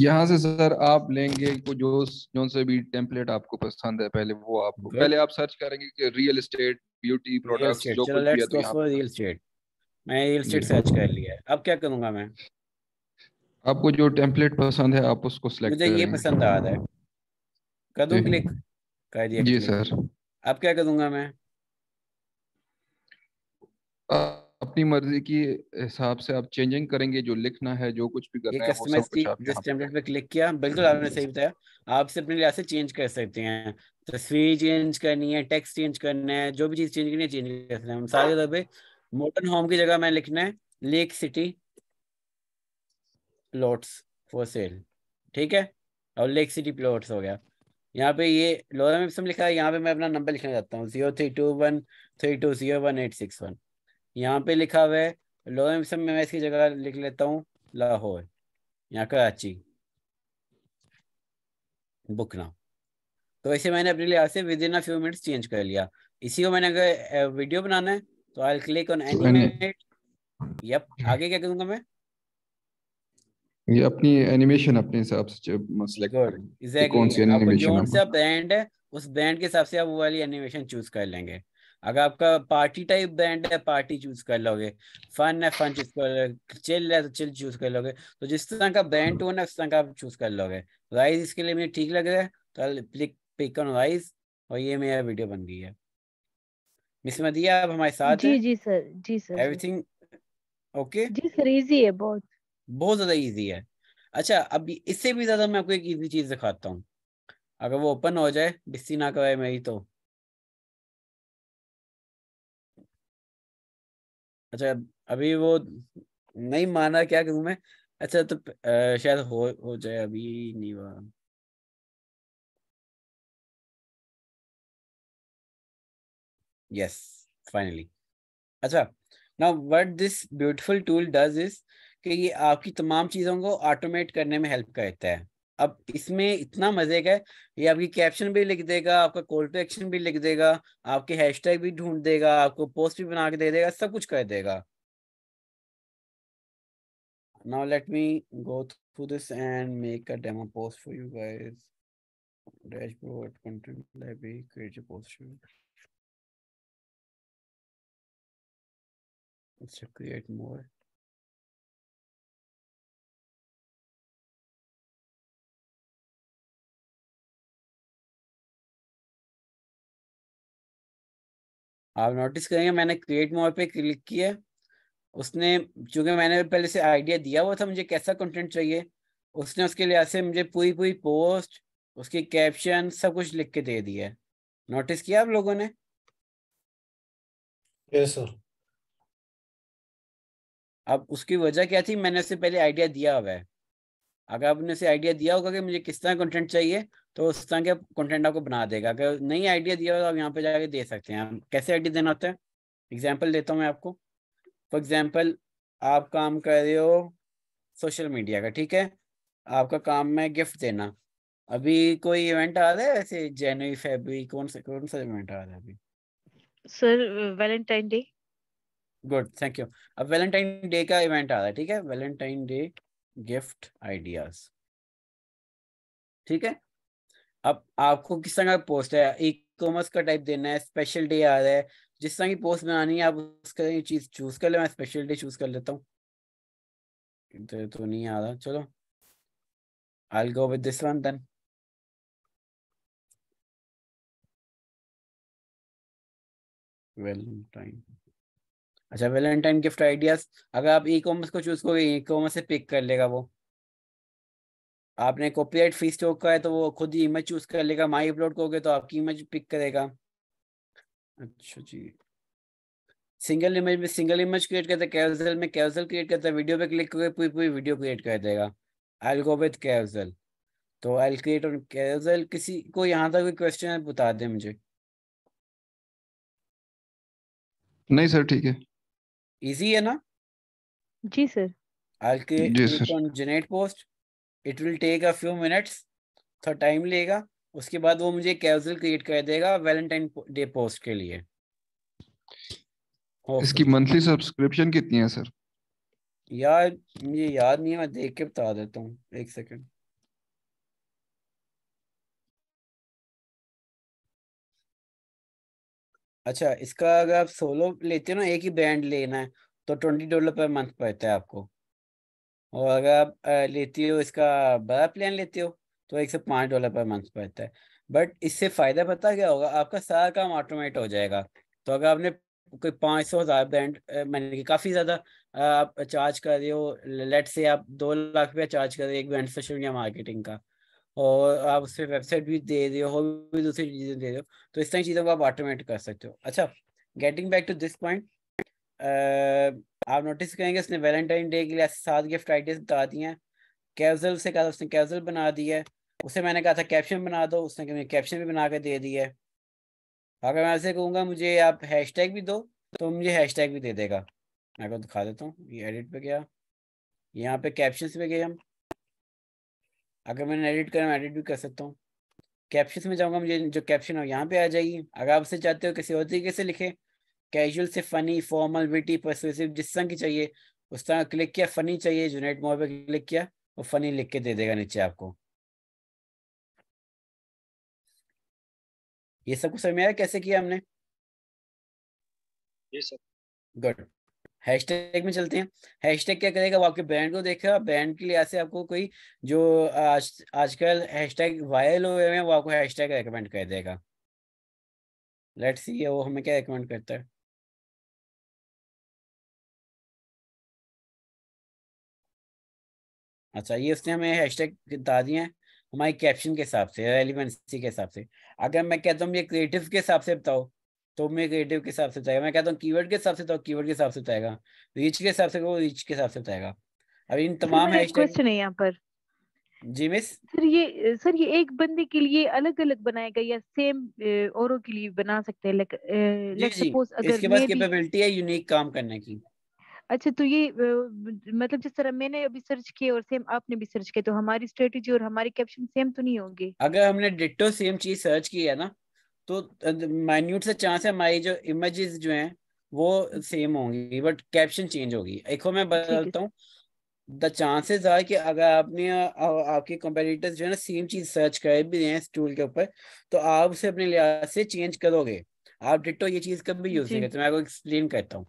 [SPEAKER 5] यहाँ से सर आप लेंगे को जो जो से भी टेम्पलेट आपको पसंद है पहले वो आप okay. पहले आप सर्च करेंगे कि रियल एस्टेट ब्यूटी प्रोडक्ट्स जो कुछ भी है तो रियल एस्टेट मैं रियल एस्टेट सर्च कर लिया अब क्या करूंगा मैं आपको जो टेम्पलेट पसंद है आप उसको सिलेक्ट मुझे ये पसंद आ रहा है कर दूं क्लिक कर दिया जी सर
[SPEAKER 1] अब क्या करूंगा मैं
[SPEAKER 5] अपनी मर्जी की हिसाब से आप चेंजिंग करेंगे जो लिखना है जो कुछ भी करना है कस्टमाइज की जिस टेम्पलेट पे क्लिक किया बिल्कुल आपने सही
[SPEAKER 1] बताया आप से अपने लिहाज से चेंज कर सकते हैं तस्वीर चेंज करनी है टेक्स्ट चेंज करना है जो भी चीज चेंज करनी है चेंज कर सकते हैं मिसाल के तौर पर मॉडर्न होम की जगह मैं लिखना है lake city plots for sale ठीक है और लेक सिटी प्लॉट्स हो गया यहाँ पे ये लोरा में लिखा है यहाँ पे मैं अपना नंबर लिखना चाहता हूँ zero three two one three two zero one eight six one यहाँ पे लिखा हुआ है लोअर में मैं इसकी जगह लिख लेता हूँ लाहौर यहाँ कराची बुक नाउ तो ऐसे मैंने अपने लिहाज से within a few minutes change कर लिया इसी को मैंने अगर वीडियो बनाना है तो I click on animate yup आगे क्या करूंगा मैं
[SPEAKER 5] ये अपनी एनिमेशन अपने हिसाब से सेलेक्ट कौन सी एनिमेशन से
[SPEAKER 1] आप ब्रांड है उस ब्रांड के हिसाब से आप वो वाली एनिमेशन चूज कर लेंगे अगर आपका पार्टी टाइप बैंड है पार्टी चूज कर लोगे फन है फन चूज कर लोगे चिल है तो चिल चूज कर लोगे तो जिस तरह का बैंड टोन है उस तरह का आप चूज कर लोगे राइज इसके लिए मुझे ठीक लग रहा है तो क्लिक पिक ऑन राइज और ये मेरा वीडियो बन गई है मिस मदिया आप हमारे साथ जी जी
[SPEAKER 2] सर जी सर एवरीथिंग ओके जी सर इजी
[SPEAKER 1] है बहुत बहुत ज्यादा इजी है अच्छा अब इससे भी ज्यादा मैं आपको एक इजी चीज दिखाता हूँ
[SPEAKER 3] अगर वो ओपन हो जाए बिस्सी ना करे मेरी तो अच्छा अभी वो नहीं माना क्या करूं मैं अच्छा तो शायद हो हो जाए अभी नहीं हुआ यस फाइनली अच्छा now what this beautiful tool does is
[SPEAKER 1] कि ये आपकी तमाम चीज़ों को ऑटोमेट करने में हेल्प करता है अब इसमें इतना मजे का ये आपकी कैप्शन भी लिख देगा आपका कॉल टू एक्शन भी लिख देगा आपके हैशटैग भी ढूंढ देगा आपको पोस्ट भी बना के दे देगा सब कुछ कर देगा now let me go through this and make a demo post for you guys
[SPEAKER 3] dashboard content library create a post show it's create more आप नोटिस करेंगे मैंने क्रिएट मोर पे क्लिक किया उसने चूंकि मैंने पहले से
[SPEAKER 1] आइडिया दिया हुआ था मुझे कैसा कंटेंट चाहिए उसने उसके लिहाज से मुझे पूरी पूरी पोस्ट उसकी कैप्शन सब कुछ लिख के दे दिया नोटिस किया आप लोगों ने yes, अब उसकी वजह क्या थी मैंने उससे पहले आइडिया दिया हुआ है अगर आपने उसे आइडिया दिया होगा कि मुझे किस तरह कंटेंट चाहिए तो उस तरह के कंटेंट आपको बना देगा अगर नई आइडिया दिया हो तो आप यहाँ पे जाके दे सकते हैं कैसे आइडिया देना होता है एग्जाम्पल देता हूँ मैं आपको फॉर एग्जाम्पल आप काम कर रहे हो सोशल मीडिया का ठीक है आपका काम में गिफ्ट देना अभी कोई इवेंट आ रहा है जनवरी फेबरी कौन सा कौन सा इवेंट आ रहा है अभी
[SPEAKER 2] sir Valentine day
[SPEAKER 1] good thank you अब वैलेंटाइन डे का इवेंट आ रहा है ठीक है वैलेंटाइन डे गिफ्ट आइडियाज ठीक है अब आपको किस तरह का पोस्ट है ई कॉमर्स का टाइप देना है स्पेशल डे आ रहा है जिस तरह की पोस्ट बनानी है आप उसका ये चीज चूज कर ले मैं स्पेशल डे चूज कर लेता हूँ
[SPEAKER 3] इधर तो, तो नहीं आ रहा चलो I go with this one then Valentine अच्छा वेलेंटाइन गिफ्ट आइडियाज अगर आप ई कॉमर्स को चूज करोगे
[SPEAKER 1] ई कॉमर्स से पिक कर लेगा वो आपने कॉपीराइट फीस स्टॉक का है तो वो खुद ही इमेज चूज कर लेगा माई अपलोड करोगे तो आपकी इमेज पिक करेगा
[SPEAKER 4] अच्छा जी
[SPEAKER 1] सिंगल इमेज में सिंगल इमेज क्रिएट करता है कैरोसेल में कैजल क्रिएट करता है वीडियो पे क्लिक करके पूरी पूरी वीडियो क्रिएट कर देगा आई गो विथ कैजल तो आई क्रिएट ऑन कैजल किसी को यहाँ तक कोई क्वेश्चन है बता दें मुझे
[SPEAKER 5] नहीं सर ठीक है
[SPEAKER 1] इजी है ना जी sir I create on generate post it will take a few minutes थोड़ा टाइम लेगा उसके बाद वो मुझे कैजुअल क्रिएट कर देगा वैलेंटाइन डे पोस्ट के लिए
[SPEAKER 5] इसकी मंथली सब्सक्रिप्शन कितनी है सर
[SPEAKER 1] यार
[SPEAKER 3] मुझे याद नहीं है मैं देख के बता देता हूँ एक सेकंड अच्छा
[SPEAKER 1] इसका अगर आप सोलो लेते हो ना एक ही ब्रांड लेना है तो ट्वेंटी डॉलर पर मंथ पड़ता है आपको और अगर आप लेती हो इसका बड़ा प्लान लेते हो तो एक सौ पाँच डॉलर पर मंथ पड़ता है बट इससे फ़ायदा पता क्या होगा आपका सारा काम ऑटोमेट हो जाएगा तो अगर आपने कोई पाँच सौ हज़ार ब्रांड मैंने कि काफ़ी ज़्यादा आप चार्ज कर रहे हो लेट से आप दो लाख रुपया चार्ज कर रहे हो एक ब्रांड सोशल मीडिया मार्केटिंग का और आप उस पर वेबसाइट भी दे रहे हो भी दूसरी चीज़ें दे रहे हो तो इस तरह चीज़ों को आप ऑटोमेट कर सकते हो अच्छा getting back to this point आप नोटिस करेंगे उसने वैलेंटाइन डे के लिए सात गिफ्ट आइडियाज बता दिए हैं कैजल से कहा उसने कैजल बना दी है उसे मैंने कहा था कैप्शन बना दो उसने कहा कैप्शन भी बना के दे दी है अगर मैं ऐसे कहूँगा मुझे आप टैग भी दो तो मुझे टैग भी दे देगा मैं को दिखा देता हूँ ये एडिट पे गया यहाँ पे कैप्शन पे गए हम अगर मैंने एडिट करा मैं एडिट भी कर सकता हूँ कैप्शन में जाऊँगा मुझे जो कैप्शन हो यहाँ पे आ जाएगी अगर आप उसे चाहते हो किसी और तरीके से लिखे कैजुअल से फनी फॉर्मल विटी परसुएसिव जिस तरह की चाहिए उस तरह क्लिक किया फनी चाहिए जूनेट मोर पे क्लिक किया और फनी लिख के दे देगा नीचे आपको ये सब कुछ समझ में आया कैसे किया हमने गुड हैशटैग में चलते हैं हैशटैग क्या करेगा वो आपके ब्रांड को देखेगा ब्रांड के लिहाज से आपको कोई जो आज आजकल हैशटैग वायरल
[SPEAKER 3] हुए हैं वो आपको हैशटैग रेकमेंड कर देगा लेट्स सी वो हमें क्या रेकमेंड करता है अच्छा ये उसने हमें हैशटैग बता दिए हैं हमारी कैप्शन के हिसाब से
[SPEAKER 1] रेलिवेंसी के हिसाब से अगर मैं कहता हूँ ये क्रिएटिव के हिसाब से बताओ तो मैं क्रिएटिव के हिसाब से बताएगा मैं कहता हूँ कीवर्ड के हिसाब से बताओ कीवर्ड के हिसाब से बताएगा रीच के हिसाब से वो रीच के हिसाब से बताएगा अब इन तमाम हैशटैग है यहाँ पर जी मिस
[SPEAKER 2] सर ये सर ये एक बंदे के लिए अलग अलग बनाएगा या सेम औरों के लिए बना सकते हैं लाइक लेट्स सपोज अगर इसके पास
[SPEAKER 1] कैपेबिलिटी है यूनिक काम करने की
[SPEAKER 2] अच्छा तो ये मतलब जिस तरह मैंने अभी सर्च किए और सेम आपने भी सर्च किया तो हमारी स्ट्रेटेजी और हमारे कैप्शन सेम तो नहीं होंगे
[SPEAKER 1] अगर हमने डिटो सेम चीज सर्च की है ना तो माइन्यूट से चांस है हमारी जो इमेजेस जो हैं वो सेम होंगी बट कैप्शन चेंज होगी एक मैं बदलता हूँ द चांसेस आर कि अगर आपने आपके कंपेटिटर्स जो है ना सेम चीज सर्च कर भी रहे हैं इस टूल के ऊपर तो आप उसे अपने लिहाज से चेंज करोगे आप डिटो ये चीज कभी यूज नहीं करते मैं आपको एक्सप्लेन करता हूँ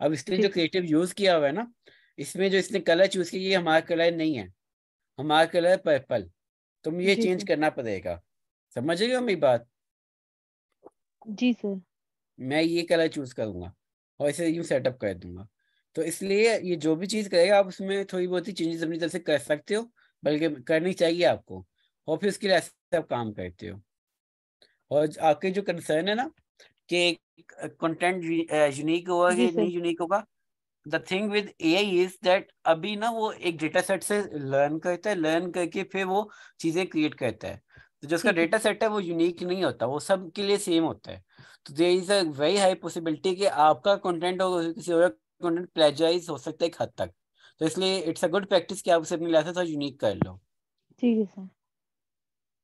[SPEAKER 1] अब इसने जो क्रिएटिव यूज किया हुआ है ना इसमें जो इसने कलर चूज किया ये हमारा कलर नहीं है हमारा कलर पर्पल तुम ये चेंज करना पड़ेगा समझ रहे हो मेरी बात जी सर मैं ये कलर चूज करूंगा और इसे यूँ सेटअप कर दूंगा तो इसलिए ये जो भी चीज़ करेगा आप उसमें थोड़ी बहुत ही चेंजेस अपनी तरफ से कर सकते हो बल्कि करनी चाहिए आपको और फिर उसके लिए आप काम करते हो और आपके जो कंसर्न है ना कि कंटेंट यूनिक uh, uh, होगा कि नहीं यूनिक होगा the thing with A I is that अभी ना वो एक डेटा सेट से लर्न करता है लर्न करके फिर वो चीजें क्रिएट करता है तो जो उसका डेटा सेट है वो यूनिक नहीं होता वो सब के लिए सेम होता है तो there is a very high possibility कि आपका कंटेंट और किसी और कंटेंट प्लेजराइज हो सकता है एक हद तक तो इसलिए इट्स अ गुड प्रैक्टिस कि आप उसे अपनी लाइफ से यूनिक कर लो ठीक है सर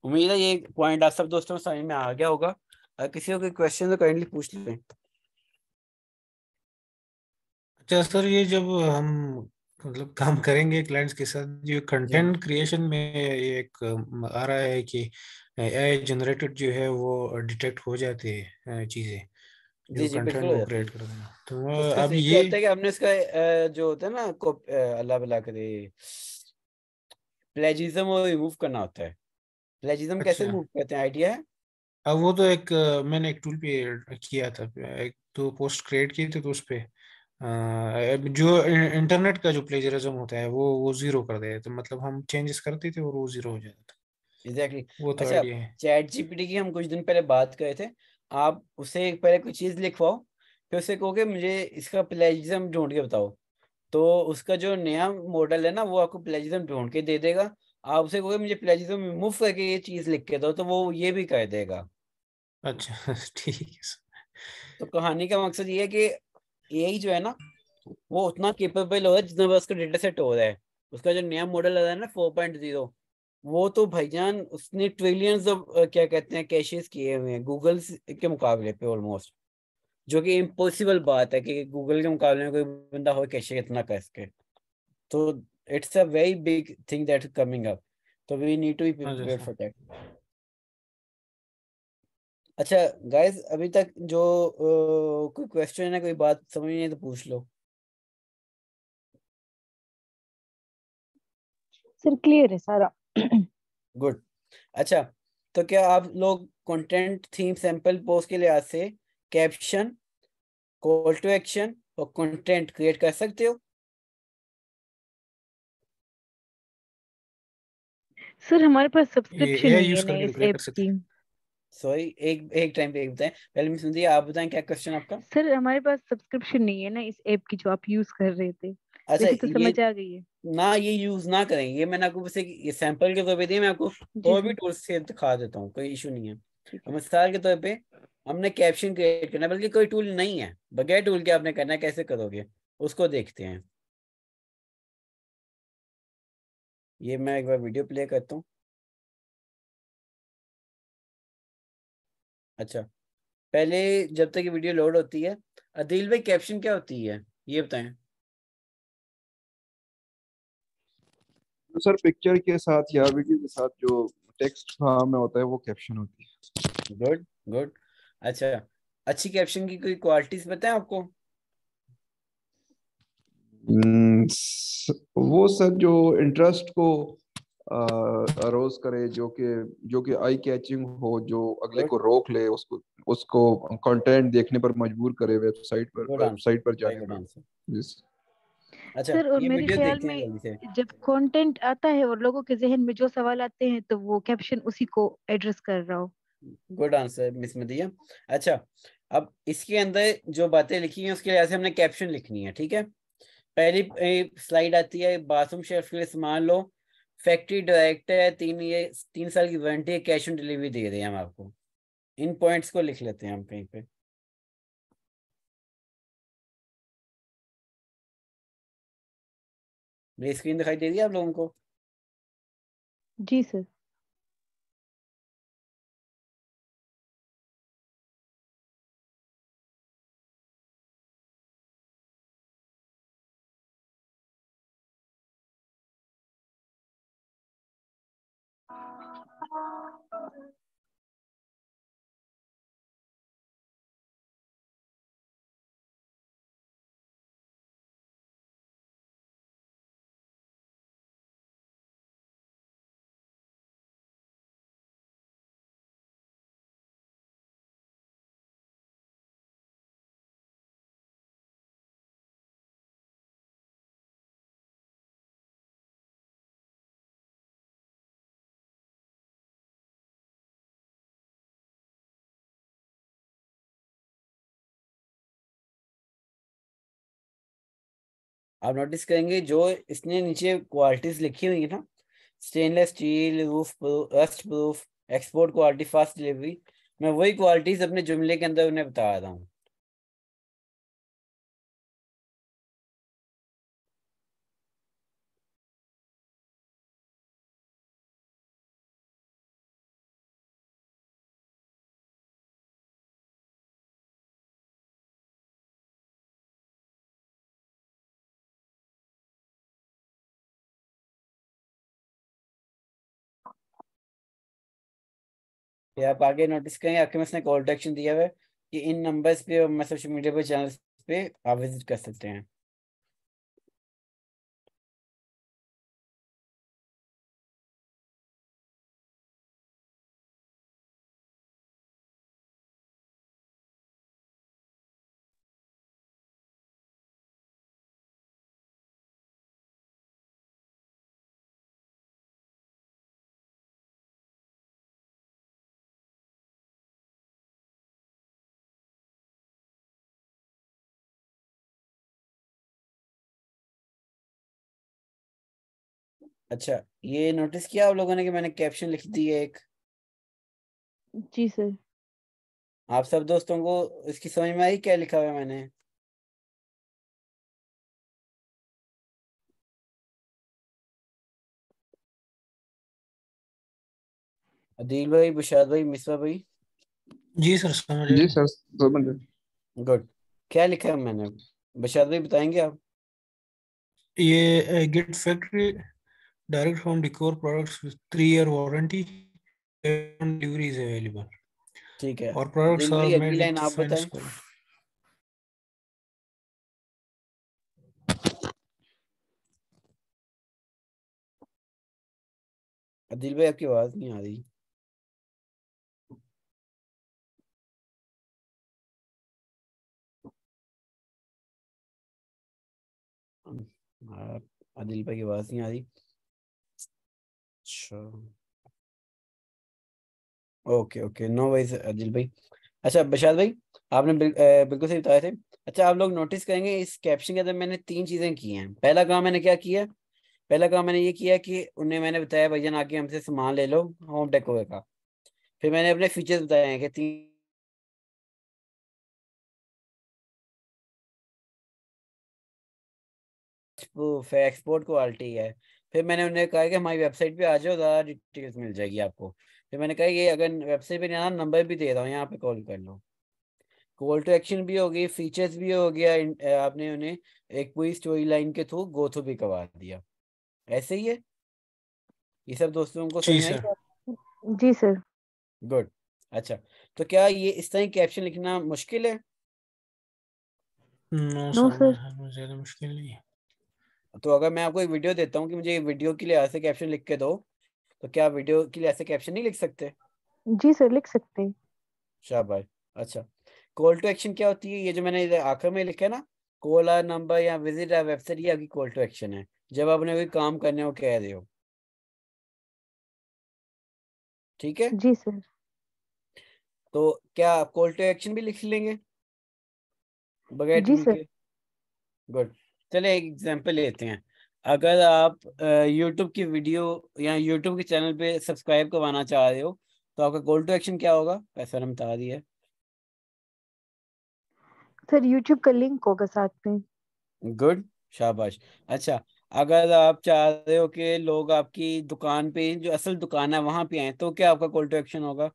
[SPEAKER 1] उम्मीद है ये पॉइंट आप सब दोस्तों समझ में आ गया होगा किसी को कोई क्वेश्चन तो काइंडली पूछ लें
[SPEAKER 4] अच्छा सर ये जब हम मतलब काम करेंगे क्लाइंट्स के साथ जो कंटेंट क्रिएशन में एक आ रहा है कि एआई जनरेटेड जो है वो डिटेक्ट हो जाते हैं चीजें जी जी बिल्कुल क्रिएट कर देना तो, तो अब ये होता
[SPEAKER 1] है कि हमने इसका जो होता है ना अल्लाह भला करे प्लेजिज्म को रिमूव करना होता है प्लेजिज्म अच्छा। कैसे रिमूव करते हैं आइडिया है
[SPEAKER 4] अब वो तो एक मैंने एक टूल पे किया था एक तो पोस्ट क्रिएट की थी तो उस पर जो इंटरनेट का जो प्लेजरिज्म होता है वो वो जीरो कर देते तो मतलब हम चेंजेस करते थे और वो जीरो हो जाता था exactly. वो तो अच्छा,
[SPEAKER 1] चैट जीपीटी की हम कुछ दिन पहले बात करे थे आप उसे पहले कोई चीज लिखवाओ फिर उसे कहो कि मुझे इसका प्लेजरिज्म ढूंढ के बताओ तो उसका जो नया मॉडल है ना वो आपको प्लेजरिज्म ढूंढ के दे देगा आप उसे कहोगे मुझे प्लेजरिज्म रिमूव करके ये चीज लिख के दो तो वो ये भी कर देगा
[SPEAKER 4] अच्छा ठीक है
[SPEAKER 1] तो कहानी का मकसद ये है कि यही जो है ना वो उतना केपेबल हो रहा है जितना बस का डेटा सेट हो रहा है उसका जो नया मॉडल आ रहा है ना फोर पॉइंट जीरो वो तो भाईजान उसने ट्रिलियन ऑफ क्या कहते हैं कैशेस किए हुए हैं गूगल के मुकाबले पे ऑलमोस्ट जो कि इम्पोसिबल बात है कि गूगल के मुकाबले में कोई बंदा हो कैशे इतना कर सके तो it's a very big thing that coming up तो we need to be prepared for
[SPEAKER 5] that
[SPEAKER 3] अच्छा गाइस अभी तक जो आ, कोई क्वेश्चन है कोई बात समझ नहीं है तो पूछ लो
[SPEAKER 2] सर क्लियर है सारा
[SPEAKER 1] गुड अच्छा तो क्या आप लोग कंटेंट थीम सैंपल पोस्ट के लिहाज से कैप्शन
[SPEAKER 3] कॉल टू एक्शन और कंटेंट क्रिएट कर सकते हो
[SPEAKER 2] सर हमारे पास सब्सक्रिप्शन है यूज कर सकते हैं
[SPEAKER 1] सॉरी एक एक टाइम पे बताएं पहले मिस सुनती आप बताएं क्या क्वेश्चन आपका
[SPEAKER 2] सर हमारे पास सब्सक्रिप्शन नहीं है ना इस ऐप की जो आप यूज कर रहे थे अच्छा तो समझ आ गई है
[SPEAKER 1] ना ये यूज ना करें ये मैंने आपको बस ये सैंपल के तौर पे दिए मैं आपको और भी टूल्स से दिखा देता हूँ कोई इशू नहीं है मिसाल के तौर पे हमने कैप्शन क्रिएट करना बल्कि कोई टूल नहीं
[SPEAKER 3] है बगैर टूल के आपने करना कैसे करोगे उसको देखते हैं ये मैं एक बार वीडियो प्ले करता हूँ अच्छा पहले जब तक वीडियो लोड होती है अदिल भाई कैप्शन क्या होती है ये बताएं
[SPEAKER 5] तो सर पिक्चर के साथ या वीडियो के साथ जो टेक्स्ट फॉर्म हाँ में होता है वो कैप्शन होती है गुड गुड
[SPEAKER 1] अच्छा अच्छी कैप्शन की कोई क्वालिटीज
[SPEAKER 5] बताएं आपको hmm, वो सर जो इंटरेस्ट को रोज करे जो कि जो कि आई कैचिंग हो जो अगले को रोक ले उसको उसको कंटेंट देखने पर मजबूर करे वेबसाइट पर वेबसाइट पर जाने पर अच्छा, सर और मेरे ख्याल में
[SPEAKER 2] जब कंटेंट आता है और लोगों के जहन में जो सवाल आते हैं तो वो कैप्शन उसी को एड्रेस कर रहा हो
[SPEAKER 1] गुड आंसर मिस मदिया अच्छा अब इसके अंदर जो बातें लिखी हैं उसके लिए हमने कैप्शन लिखनी है ठीक है पहली स्लाइड आती है बाथरूम शेल्फ के लिए सामान लो फैक्ट्री डायरेक्ट है तीन ये तीन साल की वारंटी है कैश ऑन
[SPEAKER 3] डिलीवरी दे रहे हैं हम आपको इन पॉइंट्स को लिख लेते हैं हम कहीं पे मेरी स्क्रीन दिखाई दे रही है आप लोगों को जी सर आप नोटिस करेंगे जो इसने
[SPEAKER 1] नीचे क्वालिटीज लिखी हुई है ना stainless steel roof rust proof export
[SPEAKER 3] quality fast delivery मैं वही क्वालिटीज अपने जुमले के अंदर उन्हें बता रहा हूँ ये आप आगे नोटिस करेंगे आपके मैं कॉल टू एक्शन दिया हुआ है कि इन नंबर्स पे और मैं सोशल मीडिया पे चैनल्स पे आप विजिट कर सकते हैं अच्छा ये नोटिस किया आप लोगों ने कि मैंने कैप्शन लिख दी है एक जी सर आप सब दोस्तों को इसकी समझ में आई क्या लिखा हुआ है मैंने अदील भाई
[SPEAKER 1] बुशाद भाई मिसवा भाई
[SPEAKER 3] जी सर समझ जी सर समझ गुड
[SPEAKER 1] क्या लिखा है मैंने बुशाद भाई बताएंगे आप
[SPEAKER 4] ये गिट uh, factory direct from decor products with three year warranty and
[SPEAKER 3] delivery is available ठीक है और products are made with आप बताएं अदिल भाई आपकी आवाज नहीं आ रही अदिल भाई की आवाज नहीं आ रही अच्छा
[SPEAKER 1] ओके ओके नो वाइज अदिल भाई अच्छा बशाद भाई आपने बिल्कुल सही बताए थे अच्छा आप लोग नोटिस करेंगे इस कैप्शन के अंदर मैंने तीन चीज़ें की हैं पहला काम मैंने क्या किया पहला काम मैंने ये किया कि उन्हें मैंने बताया भैया आके हमसे सामान ले लो होम डेकोर का
[SPEAKER 3] फिर मैंने अपने फीचर्स बताए हैं कि तीन एक्सपोर्ट क्वालिटी
[SPEAKER 1] है फिर मैंने उन्हें कहा कि हमारी वेबसाइट पे आ जाओ ज़्यादा डिटेल्स मिल जाएगी आपको फिर मैंने कहा ये अगर वेबसाइट पे नहीं नंबर भी दे रहा हूँ यहाँ पे कॉल कर लो कॉल टू एक्शन भी हो गई फीचर्स भी हो गया आपने उन्हें एक पूरी स्टोरी लाइन के थ्रू गो थ्रू भी करवा दिया ऐसे ही है ये सब दोस्तों को
[SPEAKER 2] जी सर गुड
[SPEAKER 1] अच्छा तो क्या ये इस तरह कैप्शन लिखना मुश्किल है
[SPEAKER 3] नो सर मुझे
[SPEAKER 4] मुश्किल नहीं है
[SPEAKER 1] तो अगर मैं आपको एक वीडियो देता हूँ कि मुझे वीडियो के लिए ऐसे कैप्शन लिख के दो तो क्या वीडियो के लिए ऐसे कैप्शन नहीं लिख सकते
[SPEAKER 2] जी सर लिख सकते शाबाश अच्छा
[SPEAKER 1] कॉल टू एक्शन क्या होती है ये जो मैंने आखिर में लिखा है ना कॉल आर नंबर या विजिट आर वेबसाइट ये आपकी कॉल टू एक्शन है जब आपने कोई
[SPEAKER 3] काम करने को कह रहे हो ठीक है जी सर तो क्या आप कॉल टू एक्शन भी लिख लेंगे
[SPEAKER 2] बगैर जी सर
[SPEAKER 1] गुड चले एक एग्जाम्पल लेते हैं अगर आप यूट्यूब की वीडियो या यूट्यूब के चैनल पे सब्सक्राइब करवाना चाह रहे हो तो आपका कॉल टू एक्शन क्या होगा पैसा हम बता दिया
[SPEAKER 2] सर यूट्यूब का लिंक होगा साथ में
[SPEAKER 1] गुड शाबाश अच्छा अगर आप चाह रहे हो कि लोग आपकी दुकान पे जो असल दुकान है वहां पे आए तो क्या आपका कॉल टू एक्शन होगा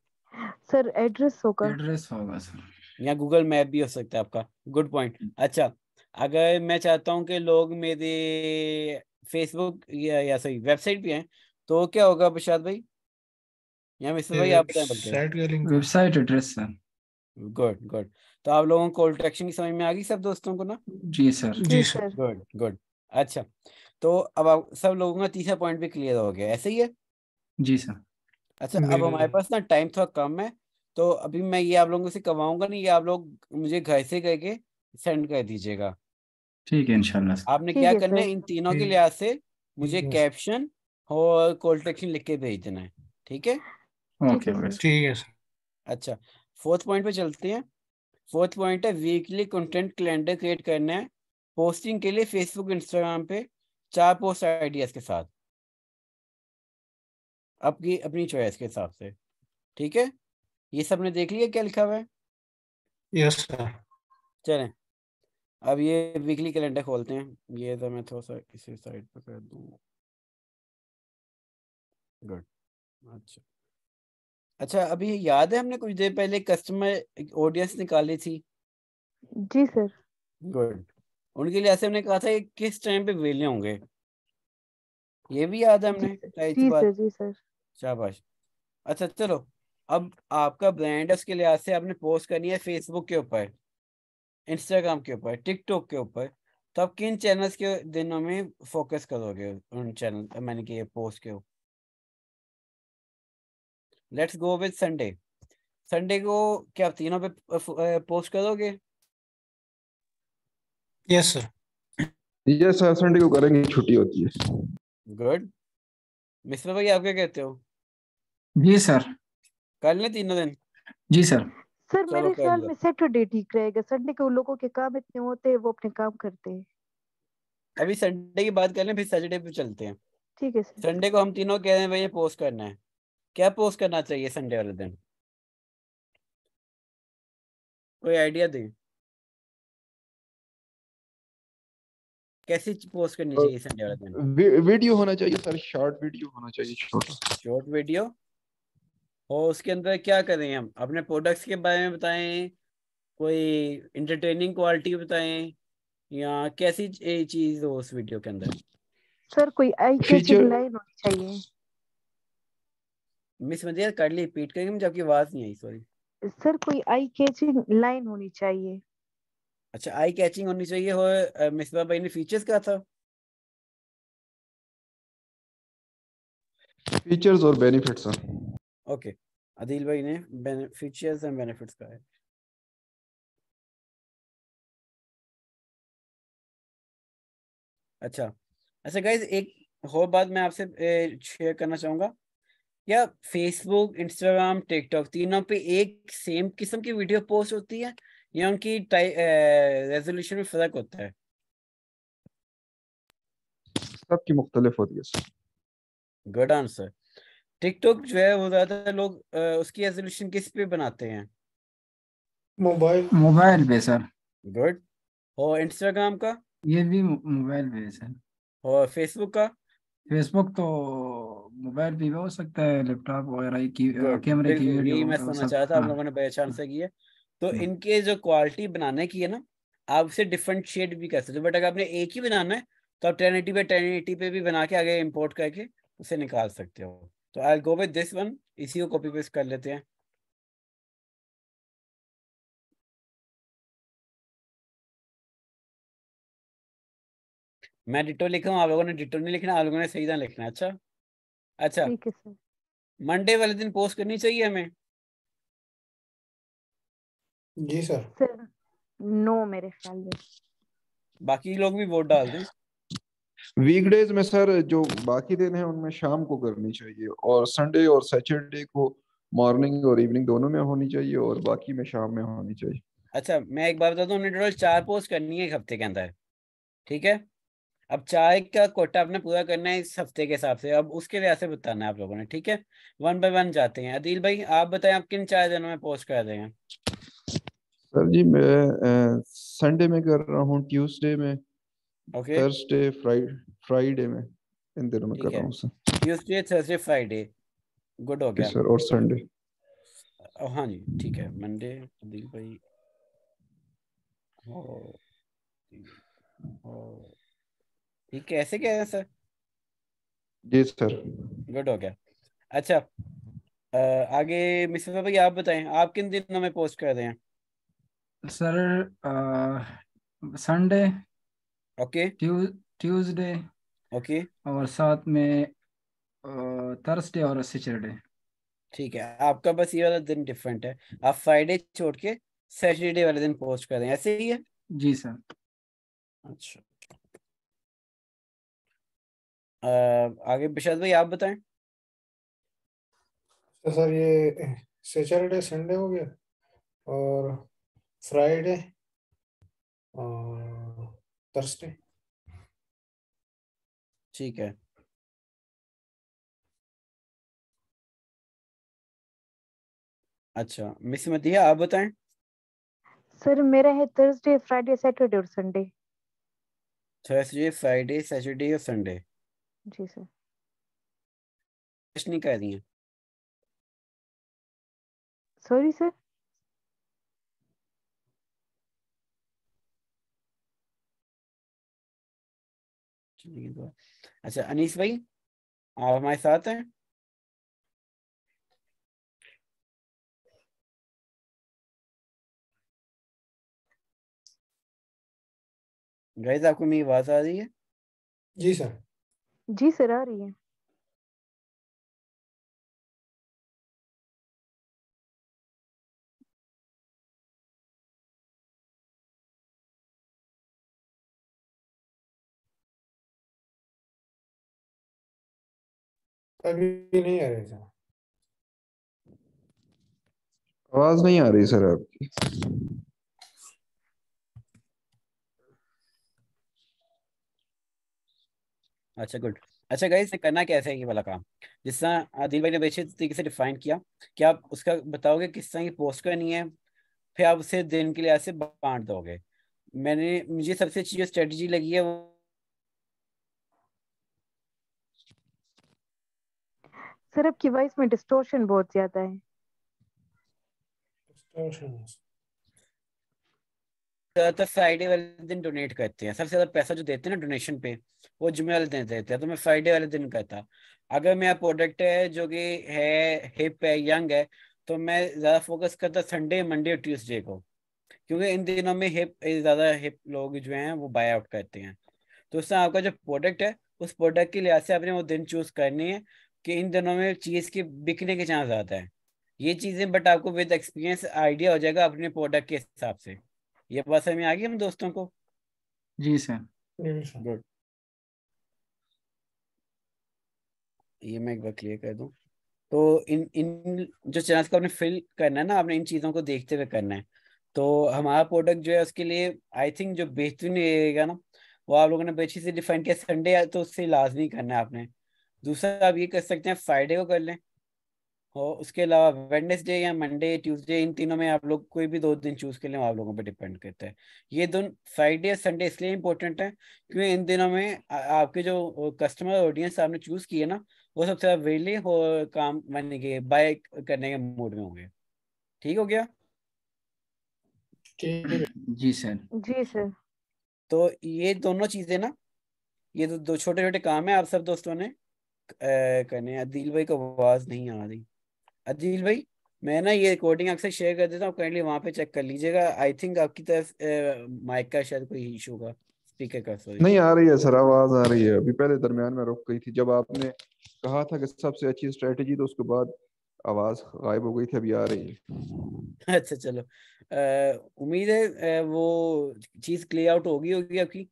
[SPEAKER 2] सर एड्रेस होगा एड्रेस होगा सर
[SPEAKER 1] या गूगल मैप भी हो सकता है आपका गुड पॉइंट हम्म। अच्छा अगर मैं चाहता हूँ कि लोग मेरे फेसबुक या, या सॉरी वेबसाइट भी है तो क्या होगा प्रसाद भाई या मिस्टर भाई आप website address sir good good तो आप लोगों को कॉल की समझ में आ गई सब दोस्तों को ना जी सर जी सर गुड गुड अच्छा तो अब आप सब लोगों का तीसरा पॉइंट भी क्लियर हो गया ऐसे ही है जी सर अच्छा अब हमारे पास ना टाइम थोड़ा कम है तो अभी मैं ये आप लोगों से कमाऊंगा नहीं ये आप लोग मुझे घर से करके सेंड कर दीजिएगा
[SPEAKER 6] ठीक है इंशाल्लाह
[SPEAKER 1] आपने क्या करना है इन तीनों के लिहाज से मुझे कैप्शन और कॉल टू एक्शन लिख के भेज देना है ठीक है
[SPEAKER 4] ओके ठीक है अच्छा
[SPEAKER 1] फोर्थ पॉइंट पे चलते हैं फोर्थ पॉइंट है वीकली कंटेंट कैलेंडर क्रिएट करना है पोस्टिंग के लिए फेसबुक इंस्टाग्राम पे चार पोस्ट आइडियाज के साथ आपकी अपनी चॉइस के हिसाब से ठीक है ये सबने देख लिया क्या लिखा हुआ है यस सर चलें अब ये वीकली कैलेंडर खोलते हैं ये तो मैं थोड़ा सा इसी साइड पे कर दूँ
[SPEAKER 4] गुड अच्छा
[SPEAKER 1] अच्छा अभी याद है हमने कुछ देर पहले कस्टमर ऑडियंस निकाली थी जी सर गुड उनके लिए ऐसे हमने कहा था कि किस टाइम पे वेले होंगे ये भी याद है हमने जी जी सर जी सर शाबाश अच्छा चलो अब आपका ब्रांड उसके लिहाज से आपने पोस्ट करनी है फेसबुक के ऊपर इंस्टाग्राम के ऊपर टिकटॉक के ऊपर तो आप किन चैनल्स के दिनों में फोकस करोगे उन चैनल मैंने कि ये पोस्ट के let's go with Sunday Sunday को क्या आप तीनों पे पोस्ट करोगे
[SPEAKER 3] yes sir yes sir Sunday को करेंगे छुट्टी होती है
[SPEAKER 1] गुड मिस्टर भाई आप क्या कहते हो जी सर कल ने तीनों दिन जी सर
[SPEAKER 2] सर मेरे ख्याल में सैटरडे ठीक रहेगा संडे को लोगों के काम इतने होते हैं वो अपने काम करते हैं
[SPEAKER 1] अभी संडे की बात कर लें फिर सैटरडे पे चलते हैं ठीक है सर संडे को हम तीनों कह रहे हैं भैया पोस्ट करना है क्या पोस्ट करना चाहिए संडे वाले
[SPEAKER 3] दिन कोई आइडिया दें कैसे पोस्ट करनी चाहिए संडे वाले दिन वीडियो होना चाहिए सर
[SPEAKER 5] शॉर्ट वीडियो होना चाहिए शॉर्ट
[SPEAKER 1] शॉर्ट वीडियो और उसके अंदर क्या करें हम अपने प्रोडक्ट्स के बारे में बताएं कोई इंटरटेनिंग क्वालिटी बताएं या कैसी चीज हो उस वीडियो के अंदर
[SPEAKER 2] सर कोई आई लाइन होनी
[SPEAKER 1] चाहिए मिस मदिया कर ली रिपीट करेंगे मुझे आपकी आवाज नहीं आई सॉरी
[SPEAKER 2] सर कोई आई कैचिंग लाइन होनी चाहिए
[SPEAKER 1] अच्छा आई कैचिंग होनी चाहिए हो मिस भाई ने फीचर्स क्या था
[SPEAKER 3] फीचर्स और बेनिफिट्स सर ओके आदिल भाई ने फीचर्स एंड बेनिफिट्स का है अच्छा अच्छा गाइज एक
[SPEAKER 1] और बात मैं आपसे शेयर करना चाहूंगा या फेसबुक इंस्टाग्राम टिकटॉक तीनों पे एक सेम किस्म की वीडियो पोस्ट होती है या उनकी रेजोल्यूशन में फर्क होता है
[SPEAKER 5] सबकी मुख्तलिफ होती है
[SPEAKER 1] गुड आंसर टिकटॉक जो है वो ज्यादा लोग उसकी रेजोल्यूशन किस पे बनाते हैं
[SPEAKER 6] मोबाइल मोबाइल पे सर
[SPEAKER 1] गुड और इंस्टाग्राम का
[SPEAKER 6] ये भी मोबाइल पे सर
[SPEAKER 1] और फेसबुक का
[SPEAKER 6] फेसबुक तो मोबाइल भी हो सकता है लैपटॉप वगैरह की कैमरे की वीडियो मैं समझ चाह था आप हाँ। लोगों
[SPEAKER 1] ने पहचान से किया तो हाँ। इनके जो क्वालिटी बनाने की है ना आप उसे डिफरेंट शेड भी कर सकते हो बट अगर आपने एक ही बनाना है तो आप टेन एटी पे टेन एटी पे भी बना के
[SPEAKER 3] आगे इम्पोर्ट करके उसे निकाल सकते हो तो I go with this one इसी को कॉपी पेस्ट कर लेते हैं मैं डिटो लिखा हूँ आप लोगों ने डिटो नहीं लिखना आप लोगों
[SPEAKER 1] ने सही तरह लिखना अच्छा अच्छा मंडे वाले दिन पोस्ट करनी चाहिए हमें
[SPEAKER 5] जी
[SPEAKER 2] सर नो मेरे ख्याल में
[SPEAKER 1] बाकी लोग भी वोट
[SPEAKER 5] डाल दें वीकडेज में सर जो बाकी दिन है उनमें शाम को करनी चाहिए और संडे और सैटरडे को मॉर्निंग और इवनिंग दोनों में होनी चाहिए और बाकी में शाम में होनी चाहिए
[SPEAKER 1] अच्छा मैं एक बार बता दूं हमने टोटल चार पोस्ट करनी है एक हफ्ते के अंदर ठीक है अब चाय का कोटा आपने पूरा करना है इस हफ्ते के हिसाब से अब उसके लिए ऐसे बताना है आप लोगों ने ठीक है वन बाय वन जाते हैं अदिल भाई आप बताएं आप किन चार दिनों में पोस्ट कर रहे हैं
[SPEAKER 5] सर जी मैं संडे में कर रहा हूँ ट्यूसडे में ओके थर्सडे फ्राइडे फ्राइडे में इन दिनों में कर रहा हूं sir
[SPEAKER 1] Tuesday Thursday Friday good हो गया सर और संडे हाँ जी ठीक है मंडे दिल भाई ठीक है ऐसे क्या है सर जी सर गुड हो गया अच्छा आ, आगे मिस्टर भाई आप बताएं आप किन दिनों में पोस्ट कर रहे हैं
[SPEAKER 5] sir
[SPEAKER 6] Sunday okay Tuesday okay और साथ में
[SPEAKER 1] थर्सडे और सैटरडे ठीक है आपका बस ये वाला दिन डिफरेंट है आप फ्राइडे छोड़ के सैटरडे वाले दिन पोस्ट कर दें ऐसे ही है
[SPEAKER 3] जी सर अच्छा आगे बिशाद भाई आप बताएं तो सर ये
[SPEAKER 4] सैटरडे संडे हो गया और फ्राइडे
[SPEAKER 3] और थर्सडे ठीक है अच्छा मिस मदिया आप बताएं
[SPEAKER 2] सर मेरा है थर्सडे फ्राइडे सैटरडे और संडे
[SPEAKER 1] थर्सडे फ्राइडे सैटरडे और संडे
[SPEAKER 2] जी सर
[SPEAKER 3] कुछ नहीं कह रही सॉरी सर अच्छा अनीस भाई आप हमारे साथ हैं गाइस आपको मेरी आवाज आ रही है जी सर जी सर आ रही है अभी नहीं आ रही सर
[SPEAKER 5] आवाज नहीं आ रही सर आपकी
[SPEAKER 1] अच्छा गुड अच्छा गाइस करना कैसे है ये वाला काम जिस तरह आदिल भाई ने बेचे तरीके से डिफाइन किया कि आप उसका बताओगे किस तरह की पोस्ट करनी है फिर आप उसे दिन के लिए ऐसे बांट दोगे मैंने मुझे सबसे अच्छी जो स्ट्रेटजी लगी है वो
[SPEAKER 2] सिर्फ की वॉइस में डिस्टोर्शन बहुत ज्यादा है
[SPEAKER 1] ज्यादातर तो फ्राइडे वाले दिन डोनेट करते हैं सबसे ज्यादा पैसा जो देते हैं ना डोनेशन पे वो जुमे वाले दिन देते हैं तो मैं फ्राइडे वाले दिन करता अगर मेरा प्रोडक्ट है जो कि है हिप है यंग है तो मैं ज्यादा फोकस करता संडे मंडे और ट्यूसडे को क्योंकि इन दिनों में हिप ज्यादा हिप लोग जो हैं वो बाय आउट करते हैं तो उससे आपका जो प्रोडक्ट है उस प्रोडक्ट के लिहाज से आपने वो दिन चूज करनी है कि इन दिनों में चीज़ के बिकने के चांस ज्यादा है ये चीज़ें बट आपको विद एक्सपीरियंस आइडिया हो जाएगा अपने प्रोडक्ट के हिसाब से ये बात समझ आ गई हम दोस्तों को जी सर गुड ये मैं एक बार क्लियर कर दूं तो इन इन जो चैनल को आपने फिल करना है ना आपने इन चीज़ों को देखते हुए करना है तो हमारा प्रोडक्ट जो है उसके लिए आई थिंक जो बेहतरीन रहेगा ना वो आप लोगों ने अच्छी से डिफाइन किया संडे तो उससे लाजमी करना है आपने दूसरा आप ये कर सकते हैं फ्राइडे को कर लें और उसके अलावा वेडनेसडे या मंडे ट्यूसडे इन तीनों में आप लोग कोई भी दो दिन चूज कर लें आप लोगों पर डिपेंड करता है ये दिन फ्राइडे या संडे इसलिए इंपॉर्टेंट है क्योंकि इन दिनों में आपके जो कस्टमर ऑडियंस आपने चूज किए ना वो सबसे ज्यादा वेली और काम माने के बाय करने के मूड में होंगे ठीक हो गया
[SPEAKER 6] जी सर
[SPEAKER 1] जी सर तो ये दोनों चीजें ना ये दो छोटे छोटे काम है आप सब दोस्तों ने करने अदील भाई को आवाज नहीं आ रही अदील भाई मैं ना ये रिकॉर्डिंग आपसे शेयर कर देता हूँ काइंडली वहाँ पे चेक कर लीजिएगा आई थिंक आपकी तरफ माइक का शायद कोई इशू होगा स्पीकर का सॉरी नहीं आ रही है सर
[SPEAKER 5] आवाज आ रही है अभी पहले दरमियान में रुक गई थी जब आपने कहा था कि सबसे अच्छी स्ट्रेटजी तो उसके बाद आवाज गायब हो गई थी अभी आ रही
[SPEAKER 1] है अच्छा चलो उम्मीद है वो चीज क्लियर आउट होगी होगी आपकी